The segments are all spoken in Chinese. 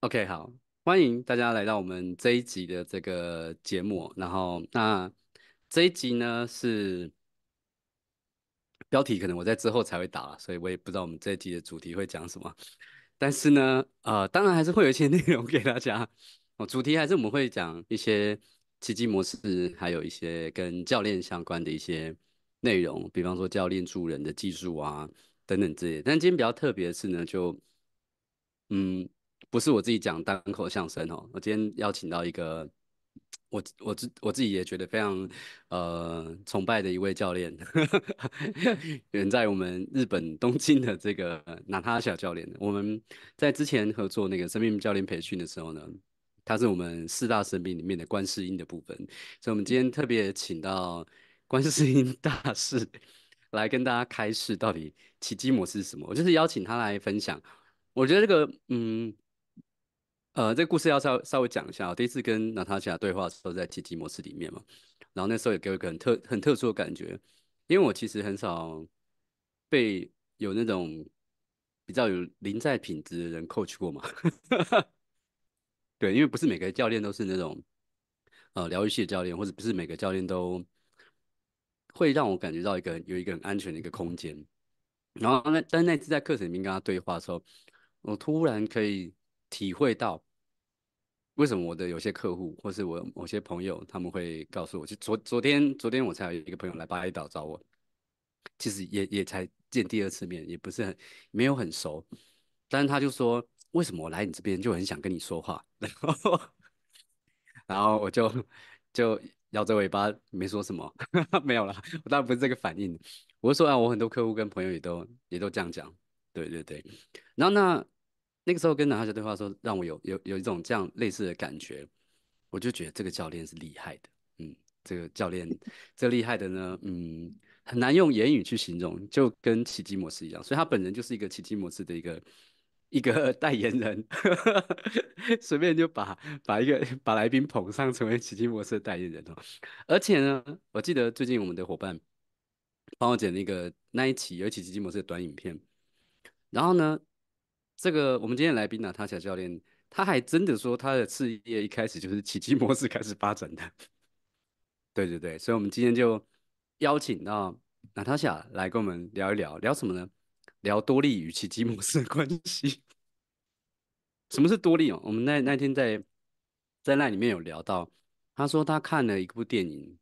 OK，好，欢迎大家来到我们这一集的这个节目。然后，那这一集呢是标题，可能我在之后才会打，所以我也不知道我们这一集的主题会讲什么。但是呢，呃，当然还是会有一些 内容给大家哦。主题还是我们会讲一些奇迹模式，还有一些跟教练相关的一些内容，比方说教练助人的技术啊等等这些。但今天比较特别的是呢，就嗯。不是我自己讲单口相声哦，我今天邀请到一个我我自我自己也觉得非常呃崇拜的一位教练，远在我们日本东京的这个娜塔小教练。我们在之前合作那个生命教练培训的时候呢，他是我们四大生命里面的观世音的部分，所以我们今天特别请到 观世音大师来跟大家开示到底奇迹模式是什么，我就是邀请他来分享。我觉得这个嗯。呃，这故事要稍微稍微讲一下我第一次跟娜塔莎对话的时候，在积迹模式里面嘛，然后那时候也给我一个很特很特殊的感觉，因为我其实很少被有那种比较有临在品质的人 coach 过嘛。对，因为不是每个教练都是那种呃疗愈系的教练，或者不是每个教练都会让我感觉到一个有一个很安全的一个空间。然后那但那次在课程里面跟他对话的时候，我突然可以体会到。为什么我的有些客户，或是我某些朋友，他们会告诉我？就昨昨天，昨天我才有一个朋友来巴厘岛找我，其实也也才见第二次面，也不是很没有很熟，但是他就说，为什么我来你这边就很想跟你说话？然后，然后我就就摇着尾巴没说什么，没有了。我当然不是这个反应，我就说啊，我很多客户跟朋友也都也都这样讲，对对对。然后那。那个时候跟男孩子对话，说让我有有有一种这样类似的感觉，我就觉得这个教练是厉害的，嗯，这个教练 这厉害的呢，嗯，很难用言语去形容，就跟奇迹模式一样，所以他本人就是一个奇迹模式的一个一个 代言人，随便就把把一个把来宾捧上成为奇迹模式的代言人哦，而且呢，我记得最近我们的伙伴帮我剪那个那一期有其奇迹模式的短影片，然后呢。这个我们今天来宾呢，塔小教练，他还真的说他的事业一开始就是奇迹模式开始发展的。对对对，所以我们今天就邀请到娜塔莎来跟我们聊一聊，聊什么呢？聊多利与奇迹模式的关系。什么是多利哦？我们那那天在在那里面有聊到，他说他看了一部电影，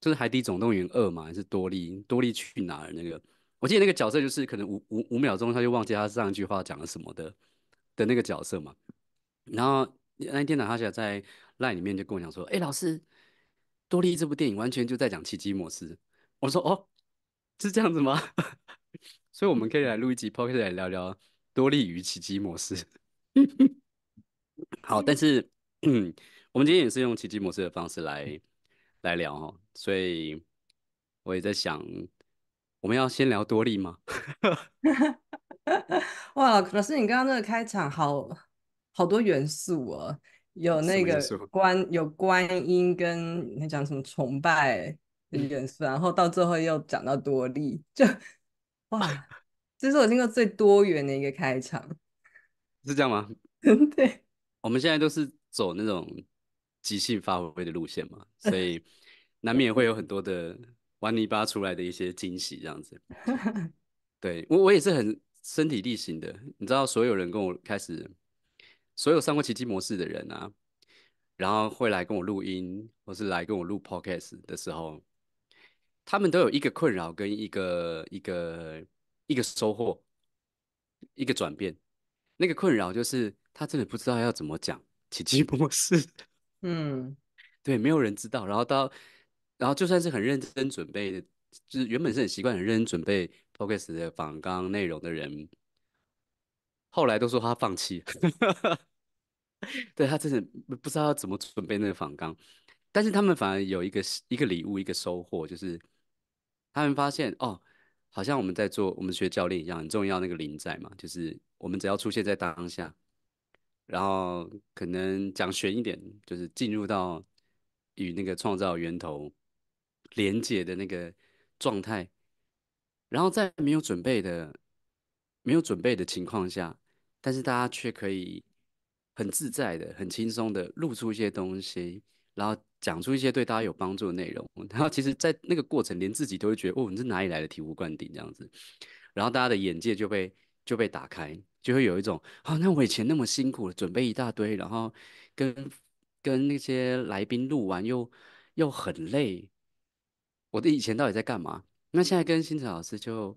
就是《海底总动员二》嘛，还是多利多利去哪儿那个？我记得那个角色就是可能五五五秒钟他就忘记他上一句话讲了什么的的那个角色嘛。然后那天呢，他就在 LINE 里面就跟我讲说：“哎，老师，多利这部电影完全就在讲奇迹模式。”我说：“哦，是这样子吗？” 所以我们可以来录一集 p o c k e t 来聊聊多利与奇迹模式。好，但是我们今天也是用奇迹模式的方式来来聊哦，所以我也在想。我们要先聊多利吗？哇，老师，你刚刚那个开场好好多元素哦，有那个观有观音跟讲什么崇拜的元素，然后到最后又讲到多利，就哇，这是我听过最多元的一个开场，是这样吗？对，我们现在都是走那种即兴发挥的路线嘛，所以 难免会有很多的。玩泥巴出来的一些惊喜，这样子，对我我也是很身体力行的。你知道，所有人跟我开始，所有上过奇迹模式的人啊，然后会来跟我录音，或是来跟我录 podcast 的时候，他们都有一个困扰，跟一个一个一个收获，一个转变。那个困扰就是他真的不知道要怎么讲奇迹模式。嗯，对，没有人知道，然后到。然后就算是很认真准备，的，就是原本是很习惯、很认真准备 focus 的访纲内容的人，后来都说他放弃，对他真的不知道要怎么准备那个访纲，但是他们反而有一个一个礼物、一个收获，就是他们发现哦，好像我们在做我们学教练一样，很重要那个临在嘛，就是我们只要出现在当下，然后可能讲玄一点，就是进入到与那个创造源头。连接的那个状态，然后在没有准备的、没有准备的情况下，但是大家却可以很自在的、很轻松的露出一些东西，然后讲出一些对大家有帮助的内容。然后其实，在那个过程，连自己都会觉得哦，你是哪里来的醍醐灌顶这样子。然后大家的眼界就被就被打开，就会有一种哦，那我以前那么辛苦准备一大堆，然后跟跟那些来宾录完又又很累。我的以前到底在干嘛？那现在跟新辰老师就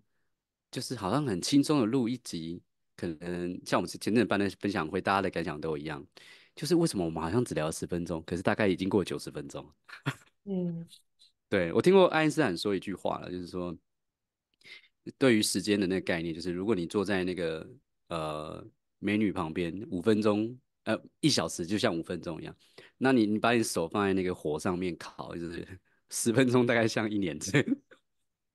就是好像很轻松的录一集，可能像我们前阵办的分享会，大家的感想都一样，就是为什么我们好像只聊十分钟，可是大概已经过九十分钟。嗯，对我听过爱因斯坦说一句话了，就是说对于时间的那个概念，就是如果你坐在那个呃美女旁边五分钟，呃一小时就像五分钟一样，那你你把你手放在那个火上面烤，就是。十分钟大概像一年这样，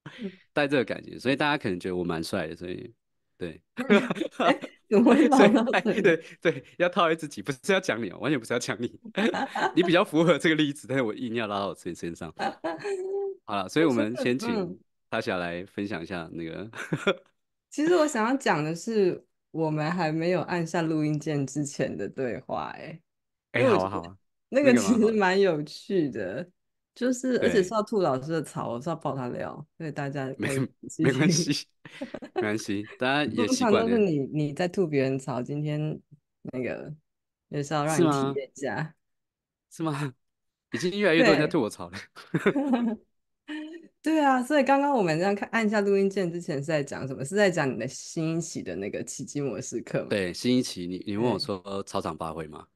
带这个感觉，所以大家可能觉得我蛮帅的，所以对，怎么会？所以对对，要套一自己，不是要讲你，完全不是要讲你，你比较符合这个例子，但是我一定要拉到我自己身上。好了，所以我们先请大小来分享一下那个。其实我想要讲的是，我们还没有按下录音键之前的对话。哎，哎，好好，那个其实蛮有趣的。就是，而且是要吐老师的槽，我是要抱他聊，对大家没 没关系，没关系，大家 也习惯。就是你你在吐别人槽，今天那个也是要让你体验一下，是吗？已经越来越多人在吐我槽了，对啊，所以刚刚我们这样看，按下录音键之前是在讲什么？是在讲你的新一期的那个奇迹模式课吗？对，新一期，你你问我说操场发挥吗？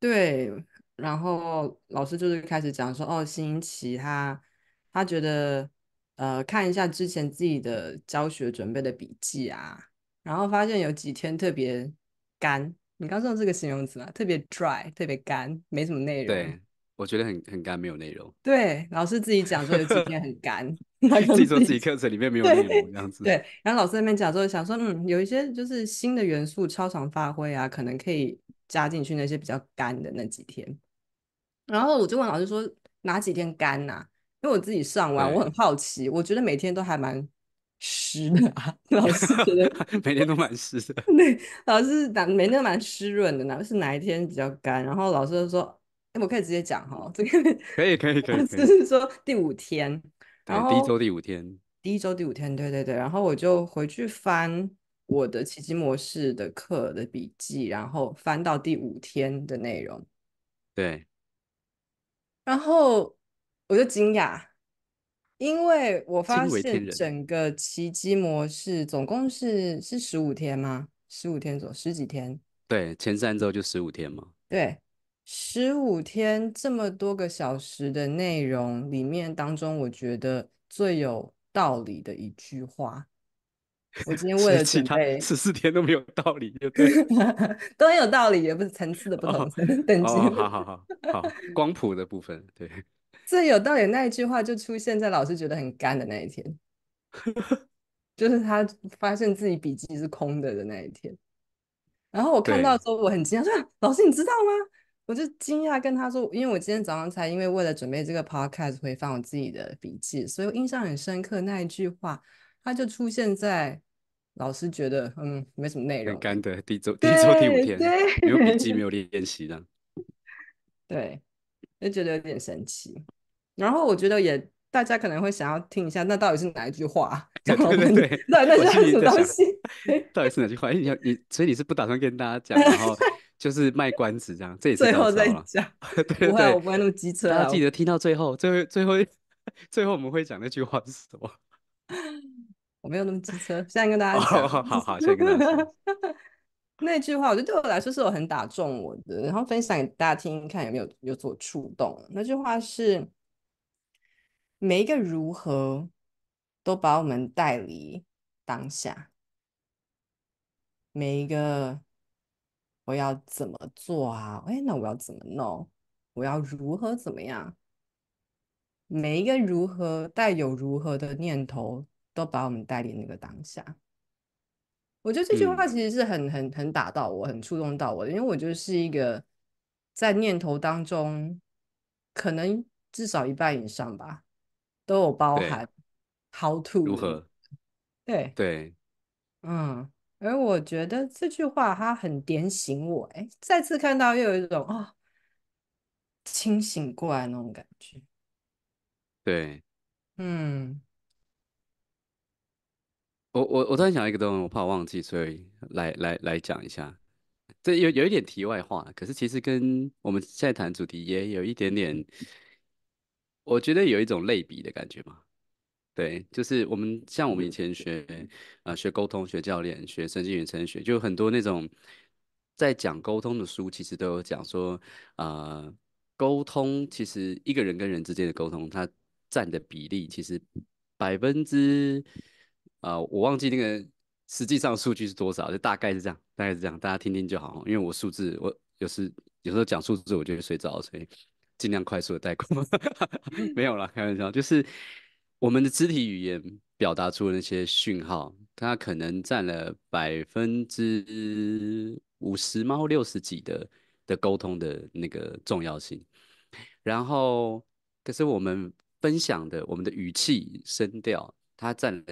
对。然后老师就是开始讲说哦，新奇他他觉得呃看一下之前自己的教学准备的笔记啊，然后发现有几天特别干。你刚说这个形容词嘛，特别 dry，特别干，没什么内容。对，我觉得很很干，没有内容。对，老师自己讲说有几天很干，自己说自己课程里面没有内容这样子。对，然后老师那边讲说想说嗯有一些就是新的元素超常发挥啊，可能可以加进去那些比较干的那几天。然后我就问老师说哪几天干呐？因为我自己上完，我很好奇，我觉得每天都还蛮湿的啊。老师觉得 每天都蛮湿的。对，老师每天都蛮湿润的呢，是哪一天比较干？然后老师就说：“我可以直接讲哈，这个可以可以可以，就 是说第五天，对，第一周第五天，第一周第五天，对对对。”然后我就回去翻我的奇迹模式的课的笔记，然后翻到第五天的内容。对。然后我就惊讶，因为我发现整个奇迹模式总共是是十五天吗？十五天左十几天？对，前三周就十五天嘛。对，十五天这么多个小时的内容里面当中，我觉得最有道理的一句话。我今天为了准他十四天都没有道理，就 都很有道理，也不是层次的不同等级。好好好，好光谱的部分，对，最 有道理。那一句话就出现在老师觉得很干的那一天，就是他发现自己笔记是空的的那一天。然后我看到之后，我很惊讶，说：“老师，你知道吗？”我就惊讶跟他说：“因为我今天早上才因为为了准备这个 podcast 回放我自己的笔记，所以我印象很深刻。那一句话，它就出现在。”老师觉得嗯没什么内容，很干的。第周 第一周第五天，没有笔记，没有 练习的。对，就觉得有点神奇。然后我觉得也，大家可能会想要听一下，那到底是哪一句话？对对对，那那是什么东西？到底是哪句话？你你，所以你是不打算跟大家讲，然后就是卖关子这样？这也是最后再讲。对对，我不会那么机车，大家记得听到最后，最后最后最后我们会讲那句话是什么。我没有那么机车，现在跟大家讲。好好好，这个 那句话，我觉得对我来说是我很打中我的，然后分享给大家听，看有没有有所触动。那句话是每一个如何都把我们带离当下，每一个我要怎么做啊？哎，那我要怎么弄？我要如何怎么样？每一个如何带有如何的念头。都把我们带离那个当下，我觉得这句话其实是很、很、很打到我，很触动到我。因为我就是一个在念头当中，可能至少一半以上吧，都有包含。How to？如何？对对，嗯。而我觉得这句话它很点醒我，哎，再次看到又有一种啊，清醒过来那种感觉。对，嗯。我我我突然想到一个东西，我怕我忘记，所以来来来讲一下。这有有一点题外话，可是其实跟我们现在谈主题也有一点点，我觉得有一种类比的感觉嘛。对，就是我们像我们以前学啊，学沟通、学教练、学神经元、言学，就很多那种在讲沟通的书，其实都有讲说啊，沟通其实一个人跟人之间的沟通，它占的比例其实百分之。啊，我忘记那个实际上数据是多少，就大概是这样，大概是这样，大家听听就好。因为我数字，我有时有时候讲数字，我就睡着，所以尽量快速的带过。没有啦，开玩笑，就是我们的肢体语言表达出那些讯号，它可能占了百分之五十嘛，或六十几的的沟通的那个重要性。然后，可是我们分享的我们的语气声调，它占了。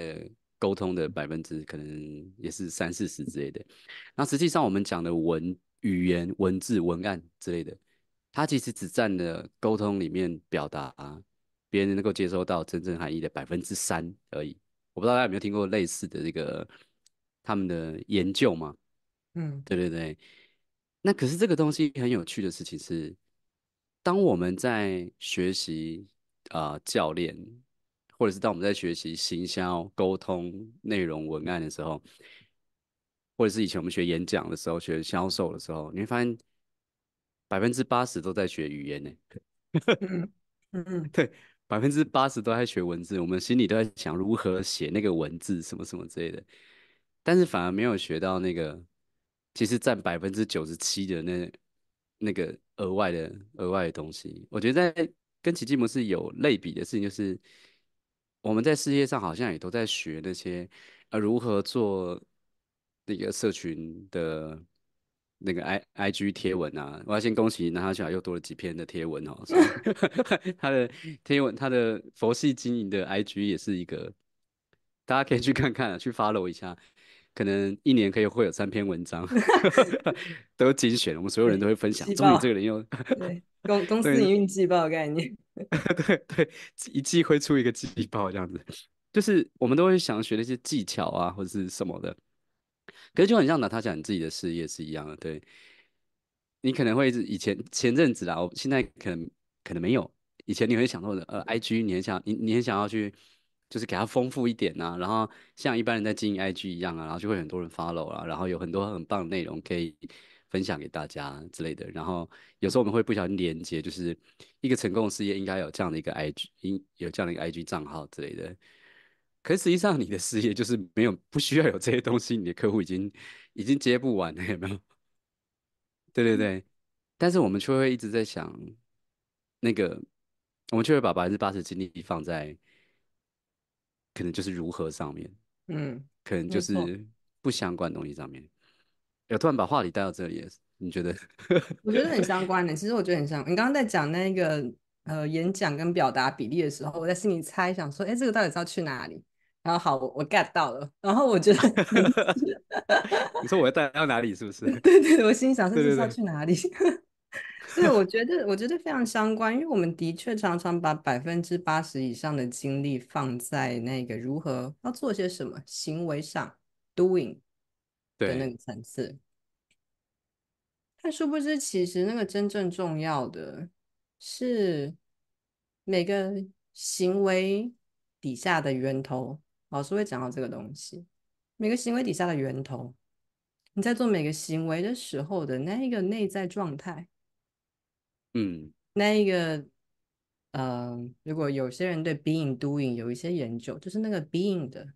沟通的百分之可能也是三四十之类的，那实际上我们讲的文语言、文字、文案之类的，它其实只占了沟通里面表达别人能够接收到真正含义的百分之三而已。我不知道大家有没有听过类似的这个他们的研究嘛？嗯，对对对。那可是这个东西很有趣的事情是，当我们在学习啊教练。或者是当我们在学习行销、沟通、内容文案的时候，或者是以前我们学演讲的时候、学销售的时候，你会发现百分之八十都在学语言呢。嗯，对，百分之八十都在学文字，我们心里都在想如何写那个文字，什么什么之类的。但是反而没有学到那个，其实占百分之九十七的那那个额外的额外的东西。我觉得在跟奇迹模式有类比的事情就是。我们在世界上好像也都在学那些，呃，如何做那个社群的那个 i i g 贴文啊。我要先恭喜南哈小又多了几篇的贴文哦。他的贴文，他的佛系经营的 i g 也是一个，大家可以去看看，去 follow 一下，可能一年可以会有三篇文章，都精选。我们所有人都会分享，终于这个人又对公公司营运季报概念。对 对，一季会出一个季报这样子，就是我们都会想学那些技巧啊，或者是什么的。可是就很像拿他讲自己的事业是一样的。对，你可能会是以前前阵子啦，我现在可能可能没有。以前你会想到的，呃，IG，你很想你你很想要去，就是给他丰富一点呐。然后像一般人在经营 IG 一样啊，然后就会很多人 follow 啊，然后有很多很棒的内容可以。分享给大家之类的，然后有时候我们会不小心连接，就是一个成功的事业应该有这样的一个 i g，应有这样的一个 i g 账号之类的。可是实际上你的事业就是没有不需要有这些东西，你的客户已经已经接不完了，有没有？对对对。但是我们却会一直在想，那个我们却会把百分之八十精力放在，可能就是如何上面，嗯，可能就是不相关东西上面。有突然把话题带到这里，你觉得？我觉得很相关。的，其实我觉得很相你刚刚在讲那个呃演讲跟表达比例的时候，我在心里猜想说：“哎，这个到底是要去哪里？”然后好，我 get 到了。然后我觉得，你说我要带到哪里？是不是？对对，我心想，这是要去哪里？对，我觉得，我觉得非常相关，因为我们的确常常把百分之八十以上的精力放在那个如何要做些什么行为上，doing。的那个层次，但殊不知，其实那个真正重要的，是每个行为底下的源头。老师会讲到这个东西，每个行为底下的源头，你在做每个行为的时候的那一个内在状态，嗯，那一个，呃，如果有些人对 being doing 有一些研究，就是那个 being 的。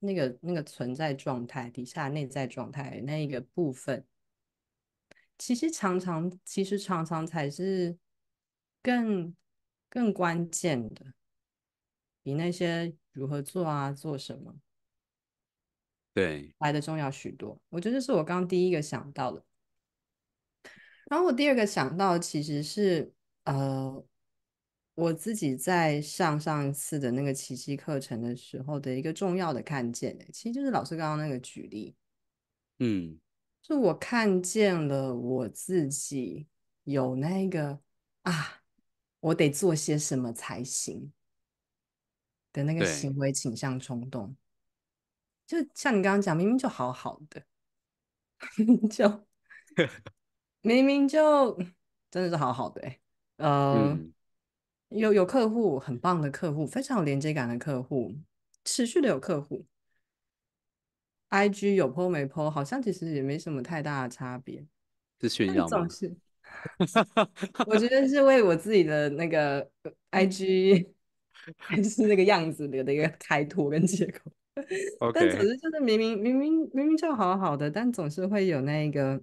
那个那个存在状态底下内在状态那个部分，其实常常其实常常才是更更关键的，比那些如何做啊做什么，对来的重要许多。我觉得是我刚第一个想到的，然后我第二个想到其实是呃。我自己在上上次的那个奇迹课程的时候的一个重要的看见，其实就是老师刚刚那个举例，嗯，是我看见了我自己有那个啊，我得做些什么才行的那个行为倾向冲动，就像你刚刚讲，明明就好好的，就 明明就真的是好好的，呃。有有客户，很棒的客户，非常有连接感的客户，持续的有客户。I G 有 PO 没 PO，好像其实也没什么太大的差别，是炫耀吗？是，哈哈哈我觉得是为我自己的那个 I G 还是那个样子的一个开脱跟借口。但总是就是明明明明明明就好好的，但总是会有那个。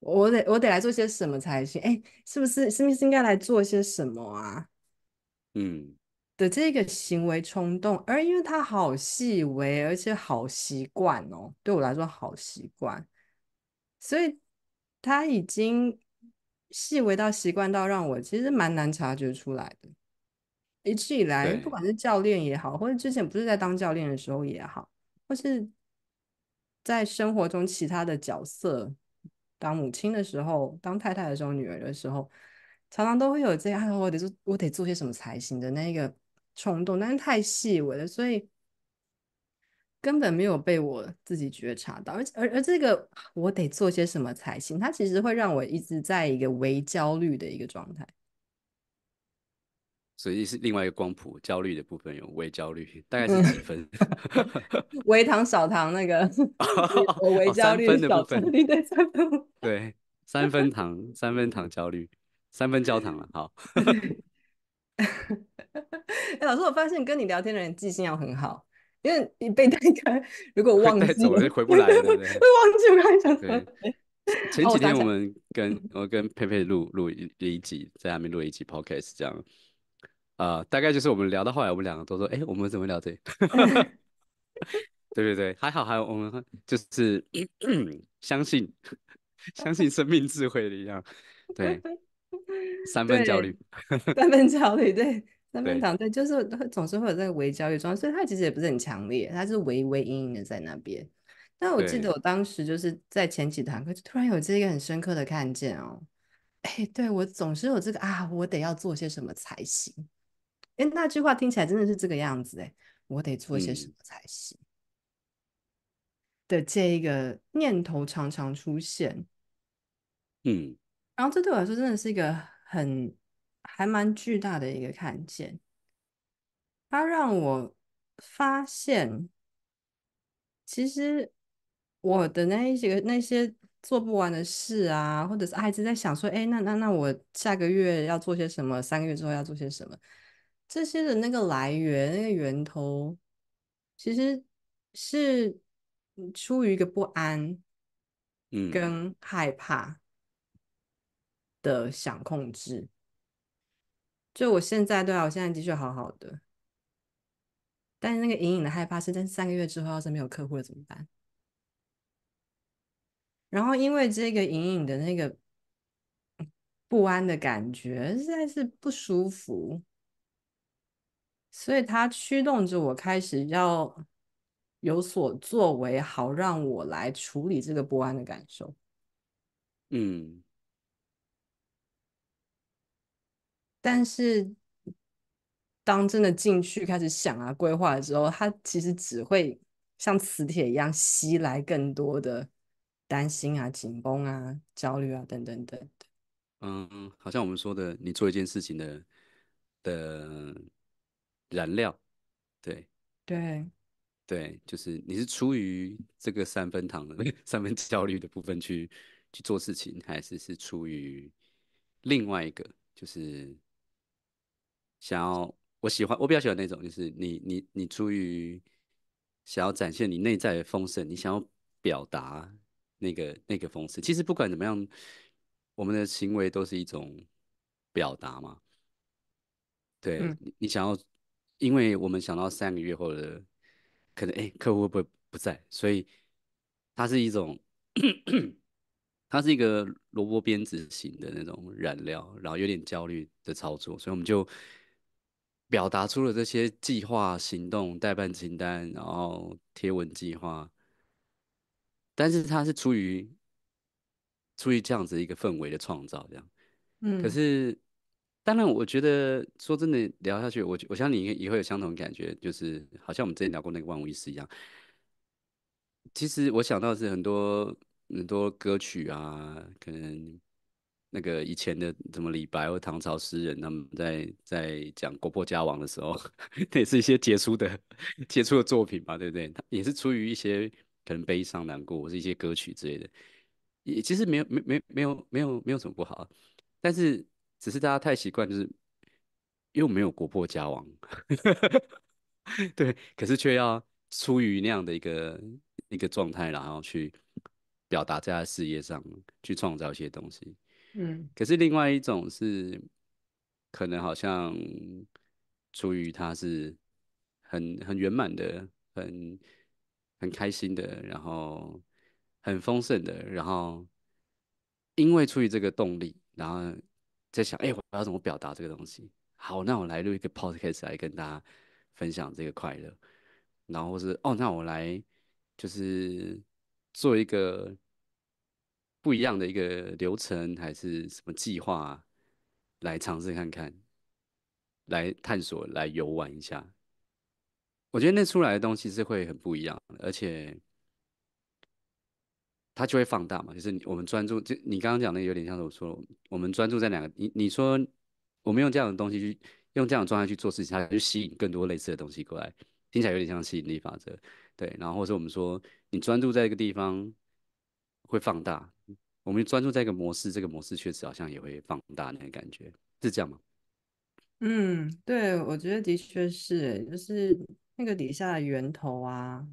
我得我得来做些什么才行？哎，是不是是不是应该来做些什么啊？嗯，的这个行为冲动，而因为它好细微，而且好习惯哦，对我来说好习惯，所以它已经细微到习惯到让我其实蛮难察觉出来的。一直以来，不管是教练也好，或者之前不是在当教练的时候也好，或是在生活中其他的角色。当母亲的时候，当太太的时候，女儿的时候，常常都会有这样，我得做，我得做些什么才行的那个冲动，但是太细微了，所以根本没有被我自己觉察到。而且，而而这个我得做些什么才行，它其实会让我一直在一个微焦虑的一个状态。所以是另外一个光谱焦虑的部分有微焦虑，大概是几分？微糖少糖那个，微焦虑三分的部分，对三分，对三分糖三分糖焦虑三分焦糖了，好。哎，老师，我发现跟你聊天的人记性要很好，因为你被带开，如果忘记，带走了就回不来了，会忘记我刚才讲什么。前几天我们跟我跟佩佩录录一集，在下面录一集 podcast，这样。啊，大概就是我们聊到后来，我们两个都说：“哎，我们怎么聊这？”对对对，还好，还我们就是 相信相信生命智慧的一样，对，三分焦虑，三分焦虑，对，三分糖对，就是总是会有这个微焦虑状所以它其实也不是很强烈，它是微微阴影的在那边。但我记得我当时就是在前几堂课，就突然有这个很深刻的看见哦。哎，对我总是有这个啊，我得要做些什么才行。哎，那句话听起来真的是这个样子哎，我得做些什么才行的这个念头常常出现，嗯，然后这对我来说真的是一个很还蛮巨大的一个看见，它让我发现，其实我的那一些那些做不完的事啊，或者是还是在想说，哎，那那那我下个月要做些什么，三个月之后要做些什么。这些的那个来源、那个源头，其实是出于一个不安、嗯，跟害怕的想控制。就我现在对啊，我现在的确好好的，但是那个隐隐的害怕是，但三个月之后要是没有客户了怎么办？然后因为这个隐隐的那个不安的感觉，实在是不舒服。所以它驱动着我开始要有所作为，好让我来处理这个不安的感受。嗯，但是当真的进去开始想啊、规划的时候，它其实只会像磁铁一样吸来更多的担心啊、紧绷啊、焦虑啊等等等。嗯，好像我们说的，你做一件事情的的。燃料，对对对，就是你是出于这个三分糖的 三分焦虑的部分去去做事情，还是是出于另外一个，就是想要我喜欢我比较喜欢那种，就是你你你出于想要展现你内在的丰盛，你想要表达那个那个丰盛。其实不管怎么样，我们的行为都是一种表达嘛，对你你想要。因为我们想到三个月后的可能，哎，客户会不会不在？所以它是一种，它是一个萝卜编子型的那种染料，然后有点焦虑的操作，所以我们就表达出了这些计划、行动、代办清单，然后贴文计划。但是它是出于出于这样子一个氛围的创造，这样，嗯，可是。当然，我觉得说真的聊下去，我我相信你也会有相同的感觉，就是好像我们之前聊过那个万无一失一样。其实我想到是很多很多歌曲啊，可能那个以前的什么李白或唐朝诗人，他们在在讲国破家亡的时候，那 也是一些杰出的杰出的作品嘛，对不对？也是出于一些可能悲伤难过或是一些歌曲之类的，也其实没有没没没有没有没有什么不好，但是。只是大家太习惯，就是又没有国破家亡，对，可是却要出于那样的一个一个状态，然后去表达在他事业上去创造一些东西。嗯，可是另外一种是，可能好像出于他是很很圆满的，很很开心的，然后很丰盛的，然后因为出于这个动力，然后。在想，哎，我要怎么表达这个东西？好，那我来录一个 podcast 来跟大家分享这个快乐。然后是，哦，那我来就是做一个不一样的一个流程，还是什么计划来尝试看看，来探索，来游玩一下。我觉得那出来的东西是会很不一样，而且。它就会放大嘛，就是我们专注，就你刚刚讲的有点像是我说，我们专注在两个，你你说我们用这样的东西去，用这样的状态去做事情，它就吸引更多类似的东西过来，听起来有点像吸引力法则，对，然后或者我们说你专注在一个地方会放大，我们专注在一个模式，这个模式确实好像也会放大，那个感觉是这样吗？嗯，对，我觉得的确是，就是那个底下的源头啊。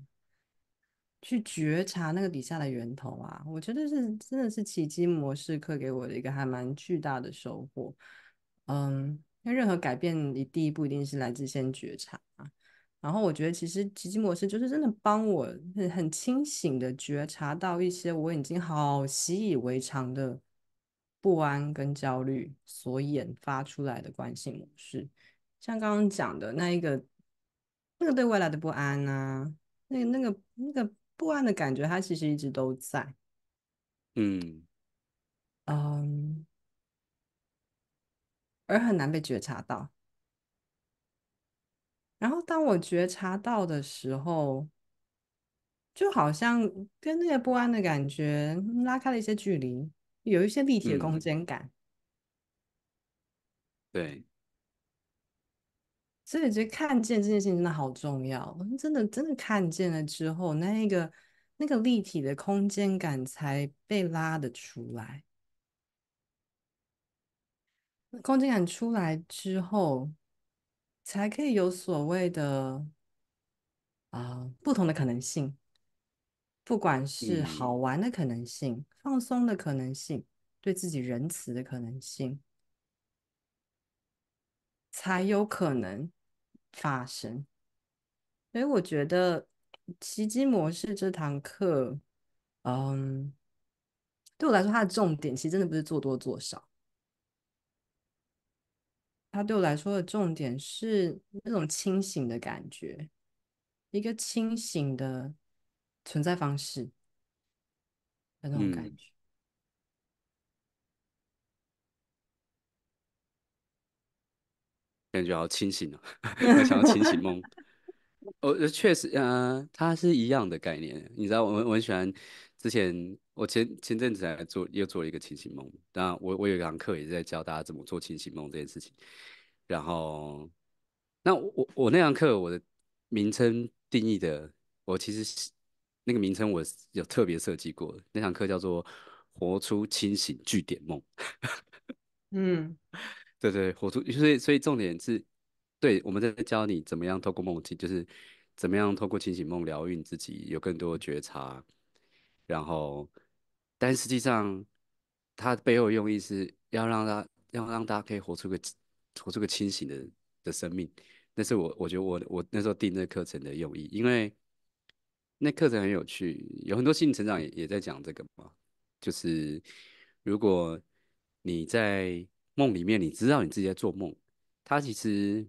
去觉察那个底下的源头啊，我觉得是真的是奇迹模式课给我的一个还蛮巨大的收获。嗯，因为任何改变，你第一步一定是来自先觉察啊。然后我觉得其实奇迹模式就是真的帮我很清醒的觉察到一些我已经好习以为常的不安跟焦虑所引发出来的关系模式，像刚刚讲的那一个，那个对未来的不安啊，那那个那个。不安的感觉，它其实一直都在，嗯嗯，而很难被觉察到。然后当我觉察到的时候，就好像跟那个不安的感觉拉开了一些距离，有一些立体的空间感。对。所以，其看见这件事情真的好重要。真的，真的看见了之后，那一个那个立体的空间感才被拉得出来。空间感出来之后，才可以有所谓的啊不同的可能性，不管是好玩的可能性、放松的可能性、对自己仁慈的可能性，才有可能。发生，所以我觉得奇迹模式这堂课，嗯，对我来说它的重点其实真的不是做多做少，它对我来说的重点是那种清醒的感觉，一个清醒的存在方式的那种感觉。感觉好清醒哦！我 想要清醒梦。我确实，嗯，它是一样的概念。你知道，我我很喜欢。之前我前前阵子还做又做了一个清醒梦。那我我有一堂课也在教大家怎么做清醒梦这件事情。然后，那我我那堂课我的名称定义的，我其实那个名称，我有特别设计过。那堂课叫做“活出清醒据点梦”。嗯。对对，活出，所以所以重点是，对，我们在教你怎么样透过梦境，就是怎么样透过清醒梦疗愈自己，有更多觉察。然后，但实际上，它背后用意是要让他要让大家可以活出个活出个清醒的的生命。那是我我觉得我我那时候订那课程的用意，因为那课程很有趣，有很多心理成长也也在讲这个嘛，就是如果你在。梦里面你知道你自己在做梦，它其实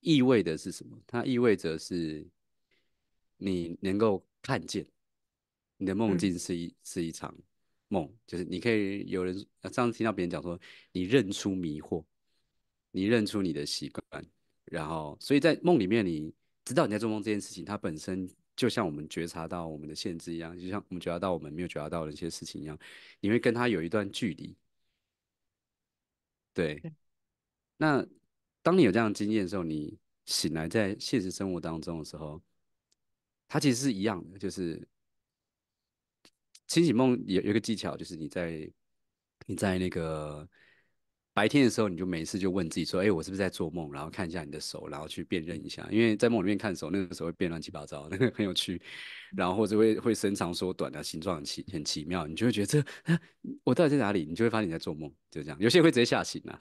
意味的是什么？它意味着是你能够看见你的梦境是一是一场梦，就是你可以有人上次听到别人讲说，你认出迷惑，你认出你的习惯，然后所以在梦里面你知道你在做梦这件事情，它本身就像我们觉察到我们的限制一样，就像我们觉察到我们没有觉察到的一些事情一样，你会跟他有一段距离。对，那当你有这样经验的时候，你醒来在现实生活当中的时候，它其实是一样的。就是清醒梦有有一个技巧，就是你在你在那个。白天的时候，你就每次就问自己说：“哎，我是不是在做梦？”然后看一下你的手，然后去辨认一下，因为在梦里面看手，那个手会变乱七八糟，那个很有趣，然后或者会会伸长缩短的，形状奇很奇妙，你就会觉得这我到底在哪里？你就会发现你在做梦，就这样。有些人会直接吓醒啊，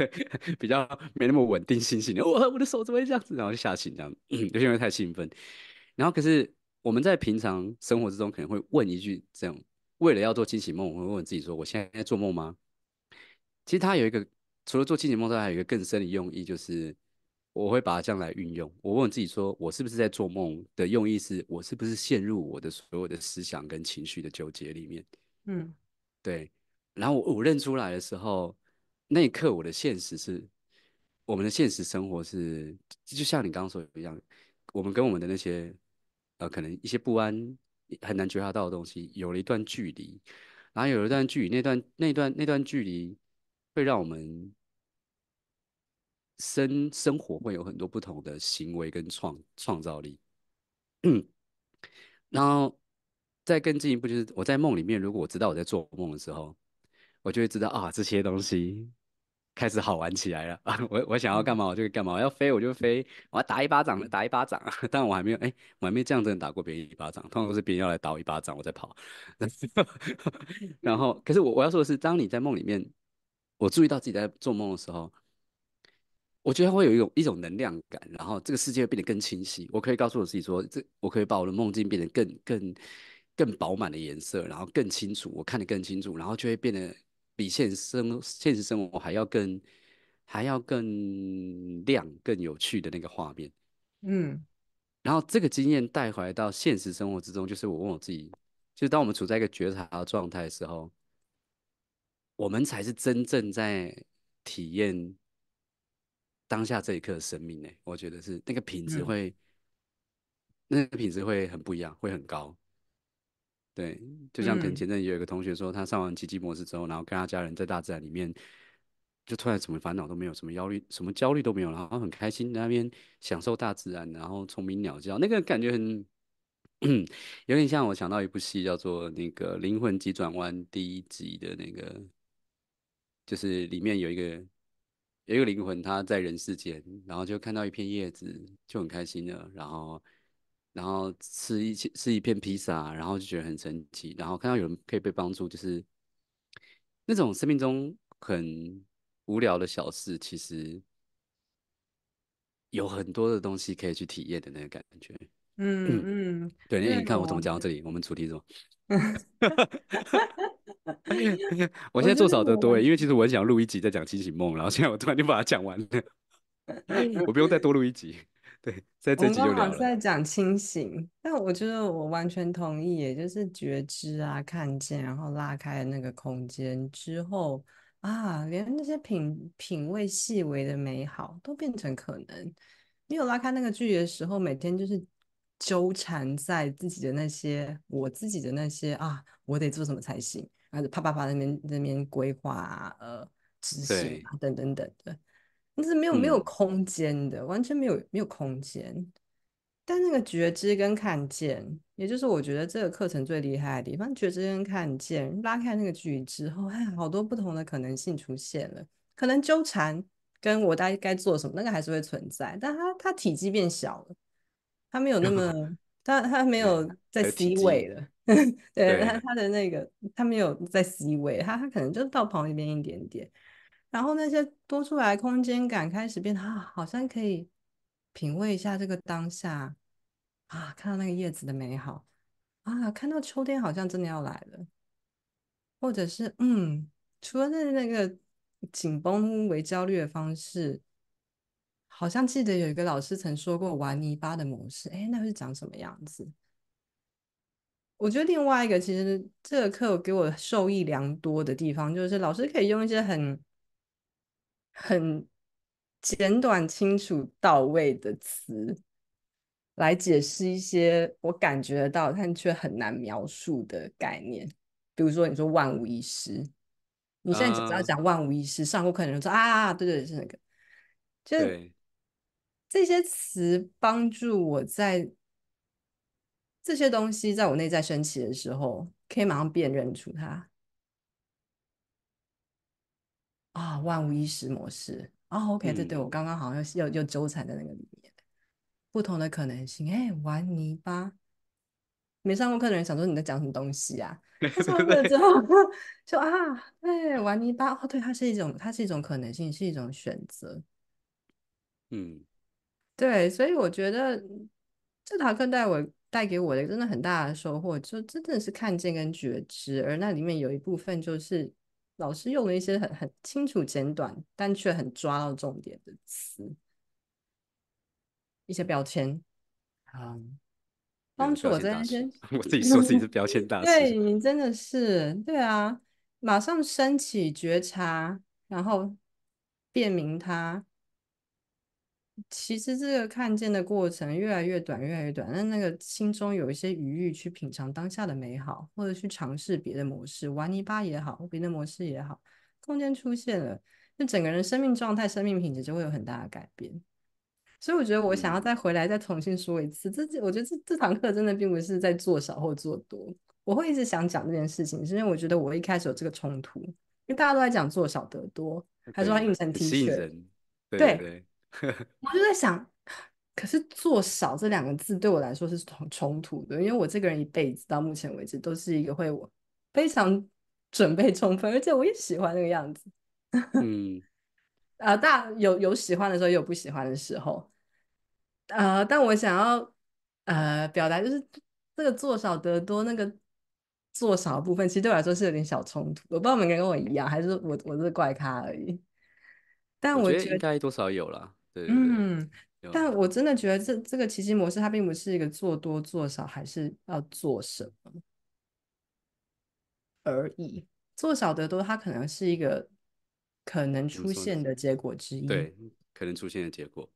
比较没那么稳定心情，我我的手怎么这样子？然后就吓醒这样。有些会太兴奋。然后可是我们在平常生活之中，可能会问一句：这样为了要做清醒梦，我会问自己说：“我现在在做梦吗？”其实它有一个，除了做清醒梦之外，还有一个更深的用意，就是我会把它样来运用。我问自己说，我是不是在做梦的用意是，我是不是陷入我的所有的思想跟情绪的纠结里面？嗯，对。然后我我认出来的时候，那一刻我的现实是，我们的现实生活是，就像你刚刚说一样，我们跟我们的那些，呃，可能一些不安很难觉察到的东西，有了一段距离。然后有一段距离，那段那段那段距离。会让我们生生活会有很多不同的行为跟创创造力，然后再更进一步就是，我在梦里面，如果我知道我在做梦的时候，我就会知道啊，这些东西开始好玩起来了。啊！我我想要干嘛，我就干嘛。我要飞我就飞，我要打一巴掌打一巴掌。当 我还没有，哎，我还没这样子打过别人一巴掌。通常都是别人要来打我一巴掌，我在跑。然后，可是我我要说的是，当你在梦里面。我注意到自己在做梦的时候，我觉得会有一种一种能量感，然后这个世界会变得更清晰。我可以告诉我自己说，这我可以把我的梦境变得更更更饱满的颜色，然后更清楚，我看的更清楚，然后就会变得比现生现实生活还要更还要更亮、更有趣的那个画面。嗯，然后这个经验带回来到现实生活之中，就是我问我自己，就是当我们处在一个觉察状态的时候。我们才是真正在体验当下这一刻的生命呢。我觉得是那个品质会，那个品质会很不一样，会很高。对，就像跟前面有一个同学说，他上完奇迹模式之后，然后跟他家人在大自然里面，就突然什么烦恼都没有，什么忧虑，什么焦虑都没有，然后很开心，在那边享受大自然，然后虫鸣鸟叫，那个感觉很，有点像我想到一部戏，叫做《那个灵魂急转弯》第一集的那个。就是里面有一个有一个灵魂，他在人世间，然后就看到一片叶子，就很开心了。然后，然后吃一吃一片披萨，然后就觉得很神奇。然后看到有人可以被帮助，就是那种生命中很无聊的小事，其实有很多的东西可以去体验的那个感觉。嗯嗯，对，你看我怎么讲到这里，我们主题什么？我现在做少得多，因为其实我很想录一集再讲清醒梦，然后现在我突然就把它讲完了，我不用再多录一集。对，在这就聊了。在讲清醒，那我觉得我完全同意，也就是觉知啊，看见，然后拉开那个空间之后啊，连那些品品味细微的美好都变成可能。你有拉开那个距离的时候，每天就是。纠缠在自己的那些，我自己的那些啊，我得做什么才行？然后啪啪啪那边那边规划呃执行啊等等等的，你是没有没有空间的，完全没有没有空间。但那个觉知跟看见，也就是我觉得这个课程最厉害的地方，觉知跟看见拉开那个距离之后，哎，好多不同的可能性出现了。可能纠缠跟我大概该做什么那个还是会存在，但它它体积变小了。他没有那么，他他没有在 C 位了，对他他的那个他没有在 C 位，他他可能就到旁边一点点，然后那些多出来空间感开始变得啊，好像可以品味一下这个当下啊，看到那个叶子的美好啊，看到秋天好像真的要来了，或者是嗯，除了那那个紧绷为焦虑的方式。好像记得有一个老师曾说过玩泥巴的模式，哎，那是长什么样子？我觉得另外一个其实这个课给我受益良多的地方，就是老师可以用一些很很简短、清楚、到位的词来解释一些我感觉得到但却很难描述的概念。比如说你说万无一失，你现在只要讲万无一失，上课可能说啊，对对，是那个，就这些词帮助我在这些东西在我内在升起的时候，可以马上辨认出它。啊，万无一失模式。哦，OK，这对我刚刚好像又又又纠缠在那个里面。不同的可能性，哎，玩泥巴。没上过课的人想说你在讲什么东西啊？上课之后就啊，哎，玩泥巴。哦，对，它是一种，它是一种可能性，是一种选择。嗯。对，所以我觉得这堂课带我带给我的真的很大的收获，就真的是看见跟觉知，而那里面有一部分就是老师用了一些很很清楚、简短，但却很抓到重点的词，一些标签，啊，帮助我在那是 我自己说自己是标签大 师，对你真的是对啊，马上升起觉察，然后辨明它。其实这个看见的过程越来越短，越来越短。但那个心中有一些余欲，去品尝当下的美好，或者去尝试别的模式，玩泥巴也好，别的模式也好，空间出现了，那整个人生命状态、生命品质就会有很大的改变。所以我觉得，我想要再回来，再重新说一次。这，我觉得这这堂课真的并不是在做少或做多。我会一直想讲这件事情，是因为我觉得我一开始有这个冲突，因为大家都在讲做少得多，还是要印成 T 恤？对对。我就在想，可是“做少”这两个字对我来说是冲冲突的，因为我这个人一辈子到目前为止都是一个会我非常准备充分，而且我也喜欢那个样子。嗯，啊，大有有喜欢的时候，也有不喜欢的时候。呃，但我想要呃表达就是这个“做少得多”那个“做少”部分，其实对我来说是有点小冲突。我不知道你们人跟我一样，还是我我是怪咖而已。但我觉得应该多少有了。嗯，但我真的觉得这这个奇迹模式，它并不是一个做多做少，还是要做什么而已。做少得多，它可能是一个可能出现的结果之一。对，可能出现的结果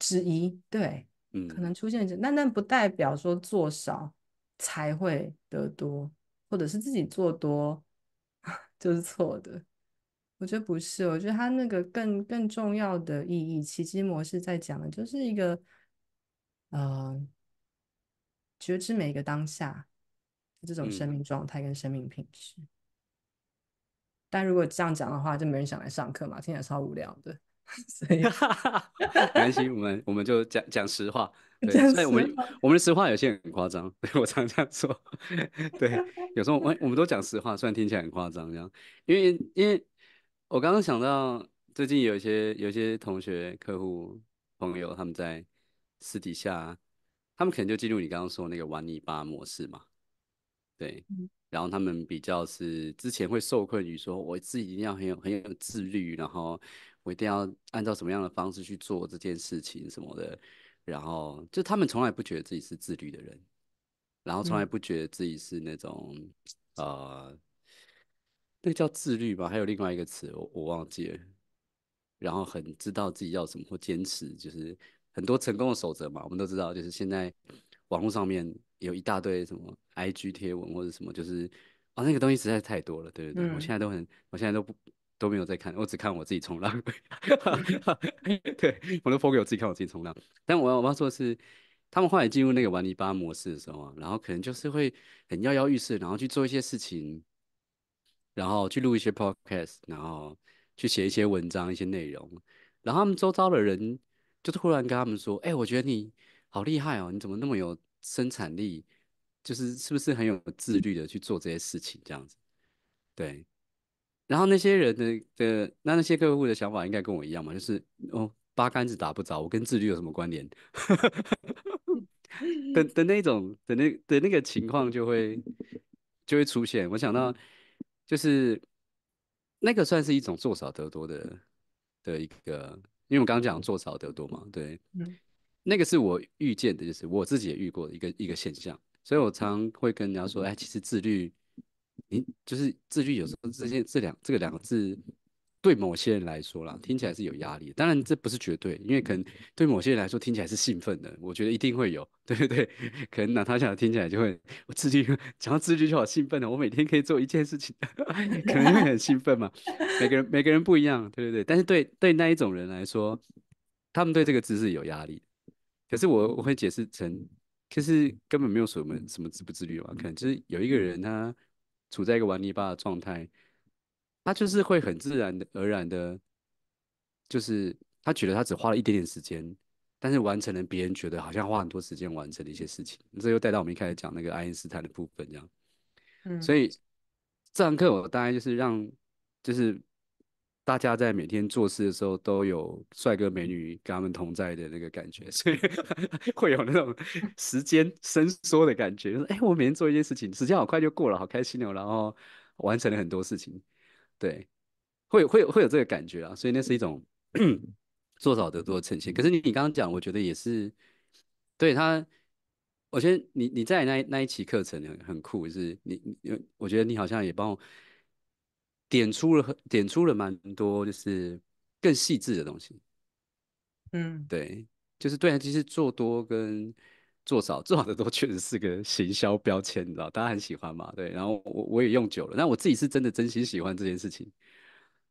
之一。对，嗯，可能出现的，那那不代表说做少才会得多，或者是自己做多 就是错的。我觉得不是我觉得他那个更更重要的意义，奇迹模式在讲的就是一个，呃，觉知每一个当下这种生命状态跟生命品质。但如果这样讲的话，就没人想来上课嘛，听起来超无聊的。所以，南希，我们我们就讲讲实话。对，所以我们我们的实话有些很夸张，所 我常这样说。对，有时候我我们都讲实话，虽然听起来很夸张，这样，因为因为。我刚刚想到，最近有一些、有一些同学、客户、朋友，他们在私底下，他们可能就进入你刚刚说那个玩泥巴模式嘛，对，然后他们比较是之前会受困于说，我自己一定要很有、很有自律，然后我一定要按照什么样的方式去做这件事情什么的，然后就他们从来不觉得自己是自律的人，然后从来不觉得自己是那种呃。那个叫自律吧，还有另外一个词，我我忘记了。然后很知道自己要什么，或坚持，就是很多成功的守则嘛。我们都知道，就是现在网络上面有一大堆什么 IG 贴文或者什么，就是啊，那个东西实在是太多了。对对对，我现在都很，我现在都不都没有在看，我只看我自己冲浪。对我都 focus 我自己看我自己冲浪。但我我要说的是，他们后来进入那个玩泥巴模式的时候啊，然后可能就是会很跃跃欲试，然后去做一些事情。然后去录一些 podcast，然后去写一些文章、一些内容，然后他们周遭的人就突然跟他们说：“哎，我觉得你好厉害哦，你怎么那么有生产力？就是是不是很有自律的去做这些事情？”这样子，对。然后那些人的的那那些客户的想法应该跟我一样嘛，就是哦八竿子打不着，我跟自律有什么关联？的 的那种的那的那个情况就会就会出现。我想到。就是那个算是一种做少得多的的一个，因为我刚刚讲做少得多嘛，对，那个是我遇见的，就是我自己也遇过的一个一个现象，所以我常会跟人家说，哎，其实自律，你就是自律，有时候这些这两这个两个字。对某些人来说啦，听起来是有压力。当然，这不是绝对，因为可能对某些人来说听起来是兴奋的。我觉得一定会有，对不对？可能拿他想听起来就会，自律讲到自律就好兴奋了。我每天可以做一件事情，可能会很兴奋嘛。每个人每个人不一样，对对对。但是对对那一种人来说，他们对这个字是有压力。可是我我会解释成，就是根本没有什么什么自不自律嘛。可能就是有一个人他处在一个玩泥巴的状态。他就是会很自然而然的，就是他觉得他只花了一点点时间，但是完成了别人觉得好像花很多时间完成的一些事情。这又带到我们一开始讲那个爱因斯坦的部分，这样。嗯，所以这堂课我大概就是让，就是大家在每天做事的时候都有帅哥美女跟他们同在的那个感觉，所以 会有那种 时间伸缩的感觉。是哎，我每天做一件事情，时间好快就过了，好开心哦，然后完成了很多事情。对，会有会有会有这个感觉啊，所以那是一种 做少得多呈现。可是你你刚刚讲，我觉得也是，对他，我觉得你你在那那一期课程很很酷，是你你，我觉得你好像也帮我点出了点出了蛮多，就是更细致的东西。嗯，对，就是对啊，其实做多跟做少 做好的都确实是个行销标签，你知道，大家很喜欢嘛？对，然后我我也用久了，那我自己是真的真心喜欢这件事情。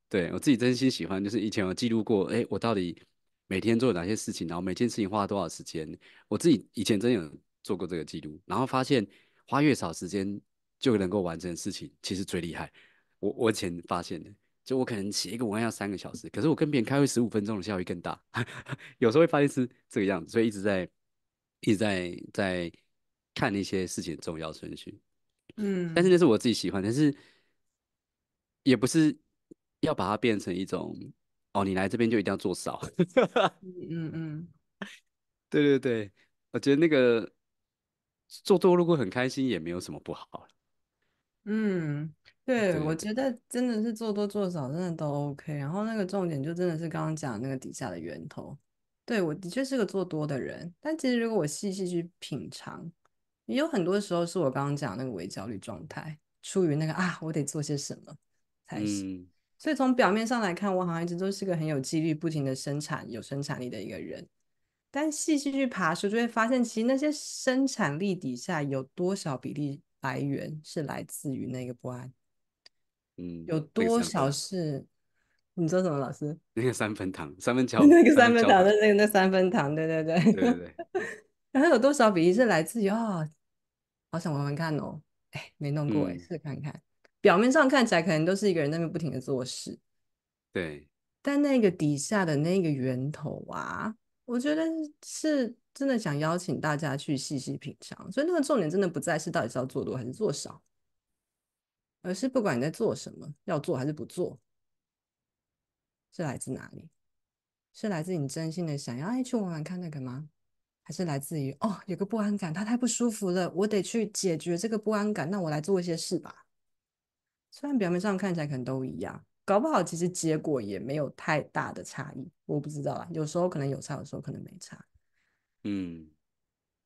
对我自己真心喜欢，就是以前我记录过，哎，我到底每天做哪些事情，然后每件事情花了多少时间，我自己以前真有做过这个记录，然后发现花越少时间就能够完成的事情，其实最厉害。我我以前发现的，就我可能写一个文案要三个小时，可是我跟别人开会十五分钟的效益更大。有时候会发现是这个样子，所以一直在。一直在在看一些事情重要顺序，嗯，但是那是我自己喜欢，但是也不是要把它变成一种哦，你来这边就一定要做少，嗯嗯嗯，对对对，我觉得那个做多如果很开心也没有什么不好，嗯，对，我觉得真的是做多做少真的都 OK，然后那个重点就真的是刚刚讲那个底下的源头。对，我的确是个做多的人，但其实如果我细细去品尝，有很多时候是我刚刚讲那个伪焦虑状态，出于那个啊，我得做些什么才行。所以从表面上来看，我好像一直都是个很有纪律、不停的生产、有生产力的一个人，但细细去爬梳，就会发现，其实那些生产力底下有多少比例来源是来自于那个不安，嗯，有多少是？你说什么，老师？那个三分糖，三分巧，那个三分糖的那个那三分糖，对对对，对对对。后有多少比例是来自于啊？好想玩玩看哦，哎，没弄过哎，试看看。表面上看起来可能都是一个人在那边不停的做事，对。但那个底下的那个源头啊，我觉得是真的想邀请大家去细细品尝。所以那个重点真的不在是到底是要做多还是做少，而是不管你在做什么，要做还是不做。是来自哪里？是来自你真心的想要哎去玩玩看那个吗？还是来自于哦有个不安感，他太不舒服了，我得去解决这个不安感，那我来做一些事吧。虽然表面上看起来可能都一样，搞不好其实结果也没有太大的差异，我不知道啊。有时候可能有差，有时候可能没差。嗯，